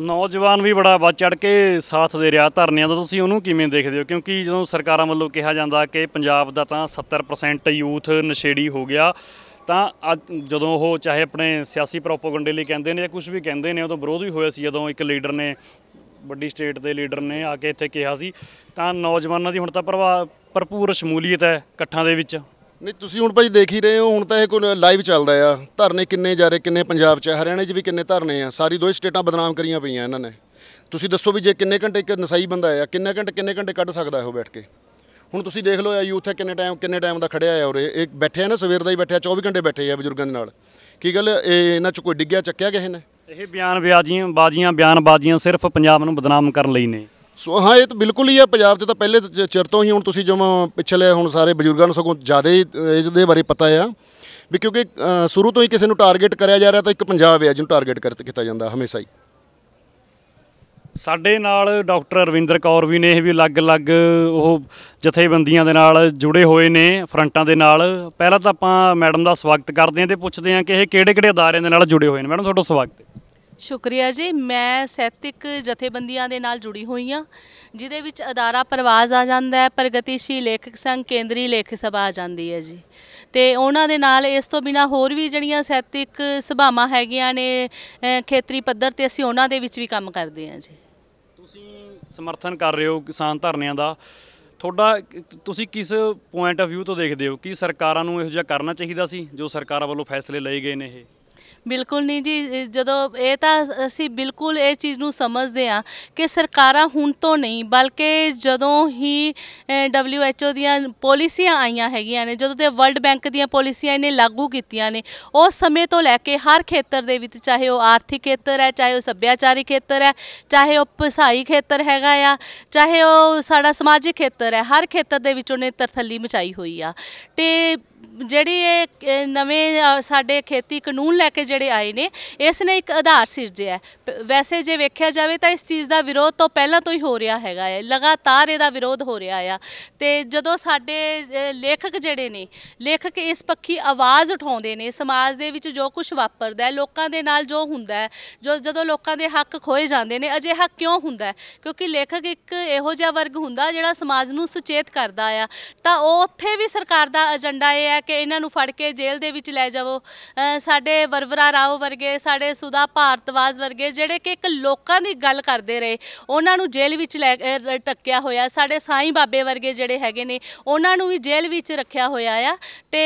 ਨੌਜਵਾਨ ਵੀ ਬੜਾ ਵੱਧ ਚੜ ਕੇ ਸਾਥ ਦੇ ਰਿਹਾ ਧਰਨਿਆਂ ਦਾ ਤੁਸੀਂ ਉਹਨੂੰ ਕਿਵੇਂ ਦੇਖਦੇ ਹੋ ਕਿਉਂਕਿ ਜਦੋਂ ਸਰਕਾਰਾਂ ਵੱਲੋਂ ਕਿਹਾ ਜਾਂਦਾ ਕਿ ਪੰਜਾਬ ਦਾ ਤਾਂ 70% ਯੂਥ ਨਸ਼ੇੜੀ ਹੋ ਗਿਆ ਤਾਂ ਜਦੋਂ ਉਹ ਚਾਹੇ ਆਪਣੇ ਸਿਆਸੀ ਪ੍ਰੋਪਗੈਂਡੇ ਲਈ ਕਹਿੰਦੇ ਨੇ ਜਾਂ ਕੁਝ ਵੀ ਕਹਿੰਦੇ ਨੇ ਉਦੋਂ ਵਿਰੋਧ ਵੀ ਹੋਇਆ ਸੀ ਜਦੋਂ ਇੱਕ ਲੀਡਰ ਨੇ ਵੱਡੀ ਸਟੇਟ ਦੇ ਲੀਡਰ ਨੇ ਆ ਕੇ ਇੱਥੇ ਕਿਹਾ ਸੀ ਤਾਂ ਨੌਜਵਾਨਾਂ ਦੀ ਹੁਣ ਤਾਂ ਭਰਪੂਰ ਸ਼ਮੂਲੀਅਤ ਹੈ ਇਕੱਠਾਂ ਦੇ ਵਿੱਚ ਨਹੀਂ ਤੁਸੀਂ ਹੁਣ ਭਾਈ ਦੇਖ ਹੀ ਰਹੇ ਹੋ ਹੁਣ ਤਾਂ ਇਹ ਕੋਈ ਲਾਈਵ ਚੱਲਦਾ ਆ ਧਰਨੇ ਕਿੰਨੇ ਜਾ ਰਹੇ ਕਿੰਨੇ ਪੰਜਾਬ 'ਚ ਹਰਿਆਣੇ 'ਚ ਵੀ ਕਿੰਨੇ ਧਰਨੇ ਆ ਸਾਰੀ ਦੋਹੇ ਸਟੇਟਾਂ ਬਦਨਾਮ ਕਰੀਆਂ ਪਈਆਂ ਇਹਨਾਂ ਨੇ ਤੁਸੀਂ ਦੱਸੋ ਵੀ ਜੇ ਕਿੰਨੇ ਘੰਟੇ ਇੱਕ ਨਸਾਈ ਬੰਦਾ ਆ ਕਿੰਨੇ ਘੰਟੇ ਕਿੰਨੇ ਘੰਟੇ ਕੱਢ ਸਕਦਾ ਉਹ ਬੈਠ ਕੇ ਹੁਣ ਤੁਸੀਂ ਦੇਖ ਲਓ ਆ ਯੂਥ ਹੈ ਕਿੰਨੇ ਟਾਈਮ ਕਿੰਨੇ ਟਾਈਮ ਦਾ ਖੜਿਆ ਆ ਔਰ ਇਹ ਬੈਠੇ ਆ ਨਾ ਸਵੇਰ ਦਾ ਹੀ ਬੈਠਿਆ 24 ਘੰਟੇ ਬੈਠੇ ਆ ਬਜ਼ੁਰਗਾਂ ਦੇ ਨਾਲ ਕੀ ਗੱਲ ਇਹ ਇਹਨਾਂ 'ਚ ਕੋਈ ਡਿੱਗਿਆ ਚੱਕਿਆ ਕਿਸੇ ਨੇ ਇਹ ਬਿਆਨ ਵਿਆਜੀਆਂ ਬਾਜੀਆਂ ਬਿਆਨ ਬਾਜੀਆਂ ਸਿਰਫ ਪੰਜਾਬ ਨੂੰ ਬਦਨਾਮ ਕਰਨ ਲਈ ਨੇ ਸੋ ਹਾਂ ਇਹ ਤਾਂ ਬਿਲਕੁਲ ਹੀ ਆ ਪੰਜਾਬ ਤੇ ਤਾਂ ਪਹਿਲੇ ਚਿਰ ਤੋਂ ਹੀ ਹੁਣ ਤੁਸੀਂ ਜਿਵੇਂ ਪਿਛਲੇ ਹੁਣ ਸਾਰੇ ਬਜ਼ੁਰਗਾਂ ਨੂੰ ਸਗੋਂ ਜ਼ਿਆਦਾ ਹੀ ਇਸ ਦੇ ਬਾਰੇ ਪਤਾ ਆ ਵੀ ਕਿਉਂਕਿ ਸ਼ੁਰੂ ਤੋਂ ਹੀ ਕਿਸੇ ਨੂੰ ਟਾਰਗੇਟ ਕਰਿਆ ਜਾ ਰਿਹਾ ਤਾਂ ਇੱਕ ਪੰਜਾਬ ਹੈ ਜਿਹਨੂੰ ਟਾਰਗੇਟ ਕਰ ਕੀਤਾ ਜਾਂਦਾ ਹਮੇਸ਼ਾ ਹੀ ਸਾਡੇ ਨਾਲ ਡਾਕਟਰ ਰਵਿੰਦਰ ਕੌਰ ਵੀ ਨੇ ਇਹ ਵੀ ਅਲੱਗ-ਅਲੱਗ ਉਹ ਜਥੇਬੰਦੀਆਂ ਦੇ ਨਾਲ ਜੁੜੇ ਹੋਏ ਨੇ ਫਰੰਟਾਂ ਦੇ ਨਾਲ ਪਹਿਲਾਂ ਤਾਂ ਆਪਾਂ ਮੈਡਮ ਦਾ ਸਵਾਗਤ ਕਰਦੇ ਹਾਂ ਤੇ ਪੁੱਛਦੇ ਹਾਂ ਕਿ ਇਹ ਕਿਹੜੇ-ਕਿਹੜੇ ਅਦਾਰਿਆਂ ਦੇ ਨਾਲ ਜੁੜੇ ਹੋਏ ਨੇ ਮੈਡਮ ਤੁਹਾਡਾ ਸਵਾਗਤ ਹੈ ਸ਼ੁਕਰੀਆ ਜੀ ਮੈਂ ਸਹਿਤਿਕ ਜਥੇਬੰਦੀਆਂ ਦੇ ਨਾਲ ਜੁੜੀ ਹੋਈ ਆ ਜਿਹਦੇ ਵਿੱਚ ਅਦਾਰਾ ਪ੍ਰਵਾਜ਼ ਆ ਜਾਂਦਾ ਹੈ ਪ੍ਰਗਤੀਸ਼ੀਲ ਲੇਖਕ ਸੰਘ ਕੇਂਦਰੀ ਲੇਖ ਸਭਾ ਆ ਜਾਂਦੀ ਹੈ ਜੀ ਤੇ ਉਹਨਾਂ ਦੇ ਨਾਲ ਇਸ ਤੋਂ ਬਿਨਾ ਹੋਰ ਵੀ ਜਿਹੜੀਆਂ ਸਹਿਤਿਕ ਸਭਾਵਾਂ ਹੈਗੀਆਂ ਨੇ ਖੇਤਰੀ ਪੱਧਰ ਤੇ ਅਸੀਂ ਉਹਨਾਂ ਦੇ ਵਿੱਚ ਵੀ ਕੰਮ ਕਰਦੇ ਆ ਜੀ ਤੁਸੀਂ ਸਮਰਥਨ ਕਰ ਰਹੇ ਹੋ ਕਿਸਾਨ ਧਰਨਿਆਂ ਦਾ ਤੁਹਾਡਾ ਤੁਸੀਂ ਕਿਸ ਪੁਆਇੰਟ ਆਫ View ਤੋਂ ਦੇਖਦੇ ਹੋ ਕਿ ਸਰਕਾਰਾਂ ਨੂੰ ਇਹੋ ਜਿਹਾ ਕਰਨਾ ਚਾਹੀਦਾ ਸੀ ਜੋ ਸਰਕਾਰਾਂ ਵੱਲੋਂ ਫੈਸਲੇ ਲਏ ਗਏ ਨੇ ਇਹ ਬਿਲਕੁਲ ਨਹੀਂ ਜੀ ਜਦੋਂ ਇਹ ਤਾਂ ਅਸੀਂ ਬਿਲਕੁਲ ਇਹ ਚੀਜ਼ ਨੂੰ ਸਮਝਦੇ ਆ ਕਿ ਸਰਕਾਰਾਂ ਹੁਣ ਤੋਂ ਨਹੀਂ ਬਲਕਿ ਜਦੋਂ ਹੀ WHO ਦੀਆਂ ਪਾਲਿਸੀਆਂ ਆਈਆਂ ਹੈਗੀਆਂ ਨੇ ਜਦੋਂ ਤੇ ਵਰਲਡ ਬੈਂਕ ਦੀਆਂ ਪਾਲਿਸੀਆਂ ਇਹਨੇ ਲਾਗੂ ਕੀਤੀਆਂ ਨੇ ਉਸ ਸਮੇਂ ਤੋਂ ਲੈ ਕੇ ਹਰ ਖੇਤਰ ਦੇ ਵਿੱਚ ਚਾਹੇ ਉਹ ਆਰਥਿਕ ਖੇਤਰ ਹੈ ਚਾਹੇ ਉਹ ਸੱਭਿਆਚਾਰਿਕ ਖੇਤਰ ਹੈ ਚਾਹੇ ਉਹ ਭਾਸ਼ਾਈ ਖੇਤਰ ਹੈਗਾ ਆ ਚਾਹੇ ਉਹ ਸਾਡਾ ਸਮਾਜਿਕ ਖੇਤਰ ਹੈ ਹਰ ਖੇਤਰ ਦੇ ਵਿੱਚ ਉਹਨੇ ਤਰਥੱਲੀ ਮਚਾਈ ਹੋਈ ਆ ਤੇ ਜਿਹੜੀ ਇਹ ਨਵੇਂ ਸਾਡੇ ਖੇਤੀ ਕਾਨੂੰਨ ਲੈ ਕੇ ਜਿਹੜੇ ਆਏ ਨੇ ਇਸ ਨੇ ਇੱਕ ਆਧਾਰ ਸਿਰਜਿਆ ਵੈਸੇ ਜੇ ਵੇਖਿਆ ਜਾਵੇ ਤਾਂ ਇਸ ਚੀਜ਼ ਦਾ ਵਿਰੋਧ ਤੋਂ ਪਹਿਲਾਂ ਤੋਂ ਹੀ ਹੋ ਰਿਹਾ ਹੈਗਾ ਹੈ ਲਗਾਤਾਰ ਇਹਦਾ ਵਿਰੋਧ ਹੋ ਰਿਹਾ ਆ ਤੇ ਜਦੋਂ ਸਾਡੇ ਲੇਖਕ ਜਿਹੜੇ ਨੇ ਲੇਖਕ ਇਸ ਪੱਖੀ ਆਵਾਜ਼ ਉਠਾਉਂਦੇ ਨੇ ਸਮਾਜ ਦੇ ਵਿੱਚ ਜੋ ਕੁਝ ਵਾਪਰਦਾ ਹੈ ਲੋਕਾਂ ਦੇ ਨਾਲ ਜੋ ਹੁੰਦਾ ਜੋ ਜਦੋਂ ਲੋਕਾਂ ਦੇ ਹੱਕ ਖੋਏ ਜਾਂਦੇ ਨੇ ਅਜਿਹਾ ਕਿਉਂ ਹੁੰਦਾ ਕਿਉਂਕਿ ਲੇਖਕ ਇੱਕ ਇਹੋ ਜਿਹਾ ਵਰਗ ਹੁੰਦਾ ਜਿਹੜਾ ਸਮਾਜ ਨੂੰ ਸੁਚੇਤ ਕਰਦਾ ਆ ਤਾਂ ਉਹ ਉੱਥੇ ਵੀ ਸਰਕਾਰ ਦਾ ਏਜੰਡਾ ਇਹ ਹੈ ਕਰਕੇ ਇਹਨਾਂ ਨੂੰ ਫੜ ਕੇ ਜੇਲ੍ਹ ਦੇ ਵਿੱਚ ਲੈ ਜਾਵੋ ਸਾਡੇ ਵਰਵਰਾ ਰਾਓ ਵਰਗੇ ਸਾਡੇ ਸੁਦਾ ਭਾਰਤਵਾਜ ਵਰਗੇ ਜਿਹੜੇ ਕਿ ਇੱਕ ਲੋਕਾਂ ਦੀ ਗੱਲ ਕਰਦੇ ਰਹੇ ਉਹਨਾਂ ਨੂੰ ਜੇਲ੍ਹ ਵਿੱਚ ਲੈ ਟੱਕਿਆ ਹੋਇਆ ਸਾਡੇ ਸਾਈਂ ਬਾਬੇ ਵਰਗੇ ਜਿਹੜੇ ਹੈਗੇ ਨੇ ਉਹਨਾਂ ਨੂੰ ਵੀ ਜੇਲ੍ਹ ਵਿੱਚ ਰੱਖਿਆ ਹੋਇਆ ਆ ਤੇ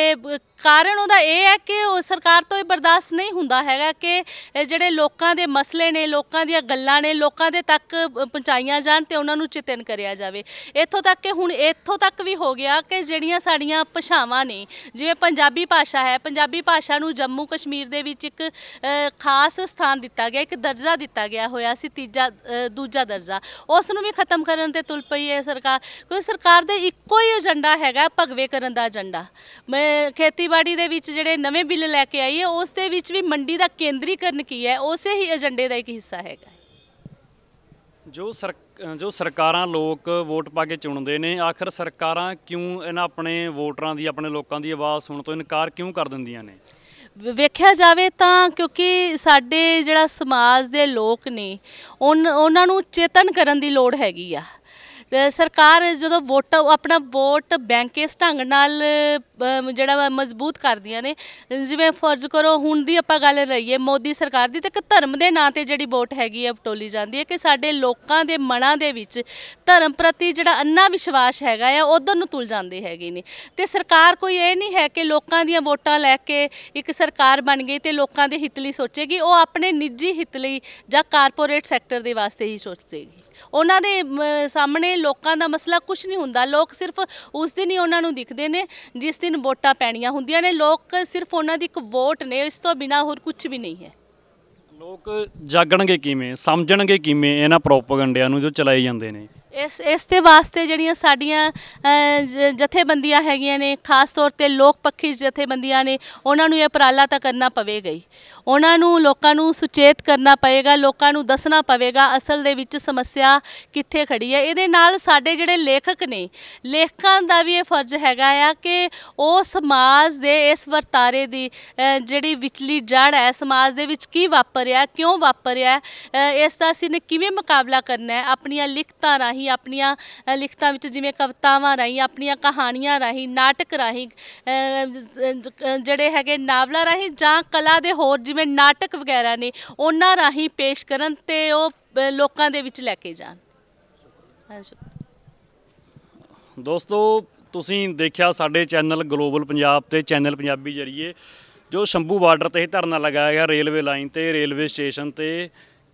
ਕਾਰਨ ਉਹਦਾ ਇਹ ਹੈ ਕਿ ਉਹ ਸਰਕਾਰ ਤੋਂ ਇਹ ਬਰਦਾਸ਼ਤ ਨਹੀਂ ਹੁੰਦਾ ਹੈਗਾ ਕਿ ਜਿਹੜੇ ਲੋਕਾਂ ਦੇ ਮਸਲੇ ਨੇ ਲੋਕਾਂ ਦੀਆਂ ਗੱਲਾਂ ਨੇ ਲੋਕਾਂ ਦੇ ਤੱਕ ਪਹੁੰਚਾਈਆਂ ਜਾਣ ਤੇ ਉਹਨਾਂ ਨੂੰ ਚਿਤਨ ਕਰਿਆ ਜਾਵੇ ਇੱਥੋਂ ਤੱਕ ਕਿ ਹੁਣ ਇੱਥੋਂ ਤੱਕ ਵੀ ਹੋ ਗਿਆ ਕਿ ਜਿਹੜੀਆਂ ਸਾਡੀਆਂ ਭਾਸ਼ਾਵਾਂ ਨੇ ਜਿਵੇਂ ਪੰਜਾਬੀ ਭਾਸ਼ਾ ਹੈ ਪੰਜਾਬੀ ਭਾਸ਼ਾ ਨੂੰ ਜੰਮੂ ਕਸ਼ਮੀਰ ਦੇ ਵਿੱਚ ਇੱਕ ਖਾਸ ਸਥਾਨ ਦਿੱਤਾ ਗਿਆ ਇੱਕ ਦਰਜਾ ਦਿੱਤਾ ਗਿਆ ਹੋਇਆ ਸੀ ਤੀਜਾ ਦੂਜਾ ਦਰਜਾ ਉਸ ਨੂੰ ਵੀ ਖਤਮ ਕਰਨ ਤੇ ਤੁਲ ਪਈ ਹੈ ਸਰਕਾਰ ਕੋਈ ਸਰਕਾਰ ਦੇ ਇੱਕੋ ਹੀ ਏਜੰਡਾ ਹੈਗਾ ਭਗਵੇ ਕਰਨ ਦਾ ਏਜੰਡਾ ਮੈਂ ਖੇਤੀਬਾੜੀ ਦੇ ਵਿੱਚ ਜਿਹੜੇ ਨਵੇਂ ਬਿੱਲ ਲੈ ਕੇ ਆਈ ਹੈ ਉਸ ਦੇ ਵਿੱਚ ਵੀ ਮੰਡੀ ਦਾ ਕੇਂਦਰੀਕਰਨ ਕੀ ਹੈ ਉਸੇ ਹੀ ਏਜੰਡੇ ਦਾ ਇੱਕ ਹਿੱਸਾ ਹੈਗਾ ਜੋ ਸਰ ਜੋ ਸਰਕਾਰਾਂ ਲੋਕ ਵੋਟ ਪਾ ਕੇ ਚੁਣਦੇ ਨੇ ਆਖਰ ਸਰਕਾਰਾਂ ਕਿਉਂ ਇਹਨਾਂ ਆਪਣੇ ਵੋਟਰਾਂ ਦੀ ਆਪਣੇ ਲੋਕਾਂ ਦੀ ਆਵਾਜ਼ ਸੁਣ ਤੋਂ ਇਨਕਾਰ ਕਿਉਂ ਕਰ ਦਿੰਦੀਆਂ ਨੇ ਵੇਖਿਆ ਜਾਵੇ ਤਾਂ ਕਿਉਂਕਿ ਸਾਡੇ ਜਿਹੜਾ ਸਮਾਜ ਦੇ ਲੋਕ ਨੇ ਉਹਨਾਂ ਨੂੰ ਚੇਤਨ ਕਰਨ ਦੀ ਲੋੜ ਹੈਗੀ ਆ ਸਰਕਾਰ ਜਦੋਂ ਵੋਟ ਆਪਣਾ ਵੋਟ ਬੈਂਕੇ ਢੰਗ ਨਾਲ ਜਿਹੜਾ ਮਜ਼ਬੂਤ ਕਰਦੀਆਂ ਨੇ ਜਿਵੇਂ ਫਰਜ਼ ਕਰੋ ਹੁਣ ਦੀ ਆਪਾਂ ਗੱਲ ਲਈਏ ਮੋਦੀ ਸਰਕਾਰ ਦੀ ਤੇ ਇੱਕ ਧਰਮ ਦੇ ਨਾਂ ਤੇ ਜਿਹੜੀ ਵੋਟ ਹੈਗੀ ਆ ਟੋਲੀ ਜਾਂਦੀ ਹੈ ਕਿ ਸਾਡੇ ਲੋਕਾਂ ਦੇ ਮਨਾਂ ਦੇ ਵਿੱਚ ਧਰਮ ਪ੍ਰਤੀ ਜਿਹੜਾ ਅੰਨਾ ਵਿਸ਼ਵਾਸ ਹੈਗਾ ਆ ਉਧਰ ਨੂੰ ਤੁਲ ਜਾਂਦੇ ਹੈਗੇ ਨੇ ਤੇ ਸਰਕਾਰ ਕੋਈ ਇਹ ਨਹੀਂ ਹੈ ਕਿ ਲੋਕਾਂ ਦੀਆਂ ਵੋਟਾਂ ਲੈ ਕੇ ਇੱਕ ਸਰਕਾਰ ਬਣ ਗਈ ਤੇ ਲੋਕਾਂ ਦੇ ਹਿੱਤ ਲਈ ਸੋਚੇਗੀ ਉਹ ਆਪਣੇ ਨਿੱਜੀ ਹਿੱਤ ਲਈ ਜਾਂ ਕਾਰਪੋਰੇਟ ਸੈਕਟਰ ਦੇ ਵਾਸਤੇ ਹੀ ਸੋਚੇਗੀ ਉਹਨਾਂ ਦੇ ਸਾਹਮਣੇ ਲੋਕਾਂ ਦਾ ਮਸਲਾ ਕੁਝ ਨਹੀਂ ਹੁੰਦਾ ਲੋਕ ਸਿਰਫ ਉਸ ਦਿਨ ਹੀ ਉਹਨਾਂ ਨੂੰ ਦਿਖਦੇ ਨੇ ਜਿਸ ਦਿਨ ਵੋਟਾਂ ਪੈਣੀਆਂ ਹੁੰਦੀਆਂ ਨੇ ਲੋਕ ਸਿਰਫ ਉਹਨਾਂ ਦੀ ਇੱਕ ਵੋਟ ਨੇ ਇਸ ਤੋਂ ਬਿਨਾ ਹੋਰ ਕੁਝ ਵੀ ਨਹੀਂ ਹੈ ਲੋਕ ਜਾਗਣਗੇ ਕਿਵੇਂ ਸਮਝਣਗੇ ਕਿਵੇਂ ਇਹਨਾਂ ਪ੍ਰੋਪਗੈਂਡਿਆਂ ਨੂੰ ਜੋ ਚਲਾਏ ਜਾਂਦੇ ਨੇ ਇਸ ਇਸ ਤੇ ਵਾਸਤੇ ਜਿਹੜੀਆਂ ਸਾਡੀਆਂ ਜਥੇਬੰਦੀਆਂ ਹੈਗੀਆਂ ਨੇ ਖਾਸ ਤੌਰ ਤੇ ਲੋਕ ਪੱਖੀ ਜਥੇਬੰਦੀਆਂ ਨੇ ਉਹਨਾਂ ਨੂੰ ਇਹ ਪਰਾਲਾ ਤਾਂ ਕਰਨਾ ਪਵੇਗਾ ਹੀ ਉਹਨਾਂ ਨੂੰ ਲੋਕਾਂ ਨੂੰ ਸੁਚੇਤ ਕਰਨਾ ਪਏਗਾ ਲੋਕਾਂ ਨੂੰ ਦੱਸਣਾ ਪਵੇਗਾ ਅਸਲ ਦੇ ਵਿੱਚ ਸਮੱਸਿਆ ਕਿੱਥੇ ਖੜੀ ਹੈ ਇਹਦੇ ਨਾਲ ਸਾਡੇ ਜਿਹੜੇ ਲੇਖਕ ਨੇ ਲੇਖਕਾਂ ਦਾ ਵੀ ਇਹ ਫਰਜ਼ ਹੈਗਾ ਆ ਕਿ ਉਹ ਸਮਾਜ ਦੇ ਇਸ ਵਰਤਾਰੇ ਦੀ ਜਿਹੜੀ ਵਿਚਲੀ ਜੜ ਹੈ ਸਮਾਜ ਦੇ ਵਿੱਚ ਕੀ ਵਾਪਰਿਆ ਕਿਉਂ ਵਾਪਰਿਆ ਇਸ ਦਾ ਅਸੀਂ ਨੇ ਕਿਵੇਂ ਮੁਕਾਬਲਾ ਕਰਨਾ ਹੈ ਆਪਣੀਆਂ ਲਿਖਤਾਂ ਰਾਹੀਂ ਆਪਣੀਆਂ ਲਿਖਤਾਂ ਵਿੱਚ ਜਿਵੇਂ ਕਵਤਾਵਾਂ ਰਾਹੀਂ ਆਪਣੀਆਂ ਕਹਾਣੀਆਂ ਰਾਹੀਂ ਨਾਟਕ ਰਾਹੀਂ ਜਿਹੜੇ ਹੈਗੇ ਨਾਵਲਾ ਰਾਹੀਂ ਜਾਂ ਕਲਾ ਦੇ ਹੋਰ ਜਿਵੇਂ ਨਾਟਕ ਵਗੈਰਾ ਨੇ ਉਹਨਾਂ ਰਾਹੀਂ ਪੇਸ਼ ਕਰਨ ਤੇ ਉਹ ਲੋਕਾਂ ਦੇ ਵਿੱਚ ਲੈ ਕੇ ਜਾਣ ਦੋਸਤੋ ਤੁਸੀਂ ਦੇਖਿਆ ਸਾਡੇ ਚੈਨਲ ਗਲੋਬਲ ਪੰਜਾਬ ਤੇ ਚੈਨਲ ਪੰਜਾਬੀ ਜਰੀਏ ਜੋ ਸ਼ੰਭੂ ਬਾਰਡਰ ਤੇ ਇਹ ਧਰਨਾ ਲਗਾਇਆ ਗਿਆ ਰੇਲਵੇ ਲਾਈਨ ਤੇ ਰੇਲਵੇ ਸਟੇਸ਼ਨ ਤੇ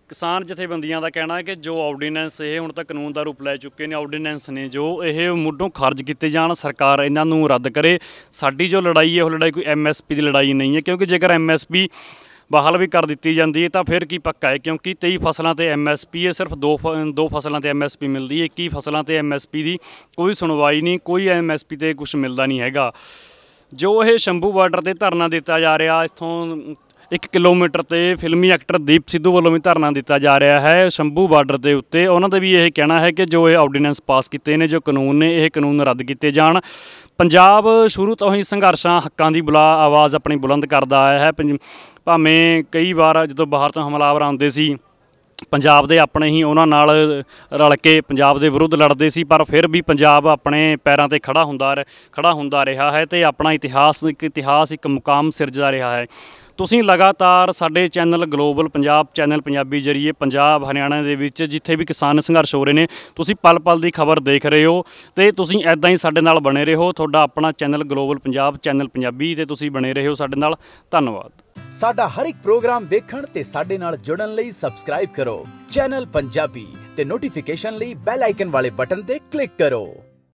ਕਿਸਾਨ ਜਥੇਬੰਦੀਆਂ ਦਾ ਕਹਿਣਾ ਹੈ ਕਿ ਜੋ ਆਰਡੀਨੈਂਸ ਇਹ ਹੁਣ ਤੱਕ ਕਾਨੂੰਨ ਦਾ ਰੂਪ ਲੈ ਚੁੱਕੇ ਨੇ ਆਰਡੀਨੈਂਸ ਨੇ ਜੋ ਇਹ ਮੁੱਢੋਂ ਖਾਰਜ ਕੀਤੇ ਜਾਣ ਸਰਕਾਰ ਇਹਨਾਂ ਨੂੰ ਰੱਦ ਕਰੇ ਸਾਡੀ ਜੋ ਲੜਾਈ ਹੈ ਉਹ ਲੜਾਈ ਕੋਈ ਐਮਐਸਪੀ ਦੀ ਲੜਾਈ ਨਹੀਂ ਹੈ ਕਿਉਂਕਿ ਜੇਕਰ ਐਮਐਸਪੀ ਬਹਾਲ ਵੀ ਕਰ ਦਿੱਤੀ ਜਾਂਦੀ ਹੈ ਤਾਂ ਫਿਰ ਕੀ ਪੱਕਾ ਹੈ ਕਿਉਂਕਿ 23 ਫਸਲਾਂ ਤੇ ਐਮਐਸਪੀ ਹੈ ਸਿਰਫ ਦੋ ਦੋ ਫਸਲਾਂ ਤੇ ਐਮਐਸਪੀ ਮਿਲਦੀ ਹੈ 21 ਫਸਲਾਂ ਤੇ ਐਮਐਸਪੀ ਦੀ ਕੋਈ ਸੁਣਵਾਈ ਨਹੀਂ ਕੋਈ ਐਮਐਸਪੀ ਤੇ ਕੁਝ ਮਿਲਦਾ ਨਹੀਂ ਹੈਗਾ ਜੋ ਇਹ ਸ਼ੰਭੂ ਬਾਰਡਰ ਤੇ ਧਰਨਾ ਦਿੱਤਾ ਜਾ ਰਿਹਾ ਇਥੋਂ 1 ਕਿਲੋਮੀਟਰ ਤੇ ਫਿਲਮੀ ਐਕਟਰ ਦੀਪ ਸਿੱਧੂ ਵੱਲੋਂ ਵੀ ਧਰਨਾ ਦਿੱਤਾ ਜਾ ਰਿਹਾ ਹੈ ਸ਼ੰਭੂ ਬਾਰਡਰ ਦੇ ਉੱਤੇ ਉਹਨਾਂ ਦਾ ਵੀ ਇਹ ਕਹਿਣਾ ਹੈ ਕਿ ਜੋ ਇਹ ਆਰਡੀਨੈਂਸ ਪਾਸ ਕੀਤੇ ਨੇ ਜੋ ਕਾਨੂੰਨ ਨੇ ਇਹ ਕਾਨੂੰਨ ਰੱਦ ਕੀਤੇ ਜਾਣ ਪੰਜਾਬ ਸ਼ੁਰੂ ਤੋਂ ਹੀ ਸੰਘਰਸ਼ਾਂ ਹੱਕਾਂ ਦੀ ਬੁਲਾ ਆਵਾਜ਼ ਆਪਣੀ ਬੁਲੰਦ ਕਰਦਾ ਆਇਆ ਹੈ ਭਾਵੇਂ ਕਈ ਵਾਰ ਜਦੋਂ ਬਾਹਰ ਤੋਂ ਹਮਲਾਵਰ ਆਉਂਦੇ ਸੀ ਪੰਜਾਬ ਦੇ ਆਪਣੇ ਹੀ ਉਹਨਾਂ ਨਾਲ ਰਲ ਕੇ ਪੰਜਾਬ ਦੇ ਵਿਰੁੱਧ ਲੜਦੇ ਸੀ ਪਰ ਫਿਰ ਵੀ ਪੰਜਾਬ ਆਪਣੇ ਪੈਰਾਂ ਤੇ ਖੜਾ ਹੁੰਦਾ ਰਿਹਾ ਖੜਾ ਹੁੰਦਾ ਰਿਹਾ ਹੈ ਤੇ ਆਪਣਾ ਇਤਿਹਾਸ ਇੱਕ ਇਤਿਹਾਸ ਇੱਕ ਮੁਕਾਮ ਸਿਰਜਦਾ ਰਿਹਾ ਹੈ ਤੁਸੀਂ ਲਗਾਤਾਰ ਸਾਡੇ channel Global Punjab channel Punjabi ਜਰੀਏ ਪੰਜਾਬ ਹਰਿਆਣਾ ਦੇ ਵਿੱਚ ਜਿੱਥੇ ਵੀ ਕਿਸਾਨ ਸੰਘਰਸ਼ ਹੋ ਰਹੇ ਨੇ ਤੁਸੀਂ ਪਲ-ਪਲ ਦੀ ਖਬਰ ਦੇਖ ਰਹੇ ਹੋ ਤੇ ਤੁਸੀਂ ਐਦਾਂ ਹੀ ਸਾਡੇ ਨਾਲ ਬਣੇ ਰਹੋ ਤੁਹਾਡਾ ਆਪਣਾ channel Global Punjab channel Punjabi ਤੇ ਤੁਸੀਂ ਬਣੇ ਰਹੇ ਹੋ ਸਾਡੇ ਨਾਲ ਧੰਨਵਾਦ ਸਾਡਾ ਹਰ ਇੱਕ ਪ੍ਰੋਗਰਾਮ ਦੇਖਣ ਤੇ ਸਾਡੇ ਨਾਲ ਜੁੜਨ ਲਈ ਸਬਸਕ੍ਰਾਈਬ ਕਰੋ ਚੈਨਲ ਪੰਜਾਬੀ ਤੇ ਨੋਟੀਫਿਕੇਸ਼ਨ ਲਈ ਬੈਲ ਆਈਕਨ ਵਾਲੇ ਬਟਨ ਤੇ ਕਲਿੱਕ ਕਰੋ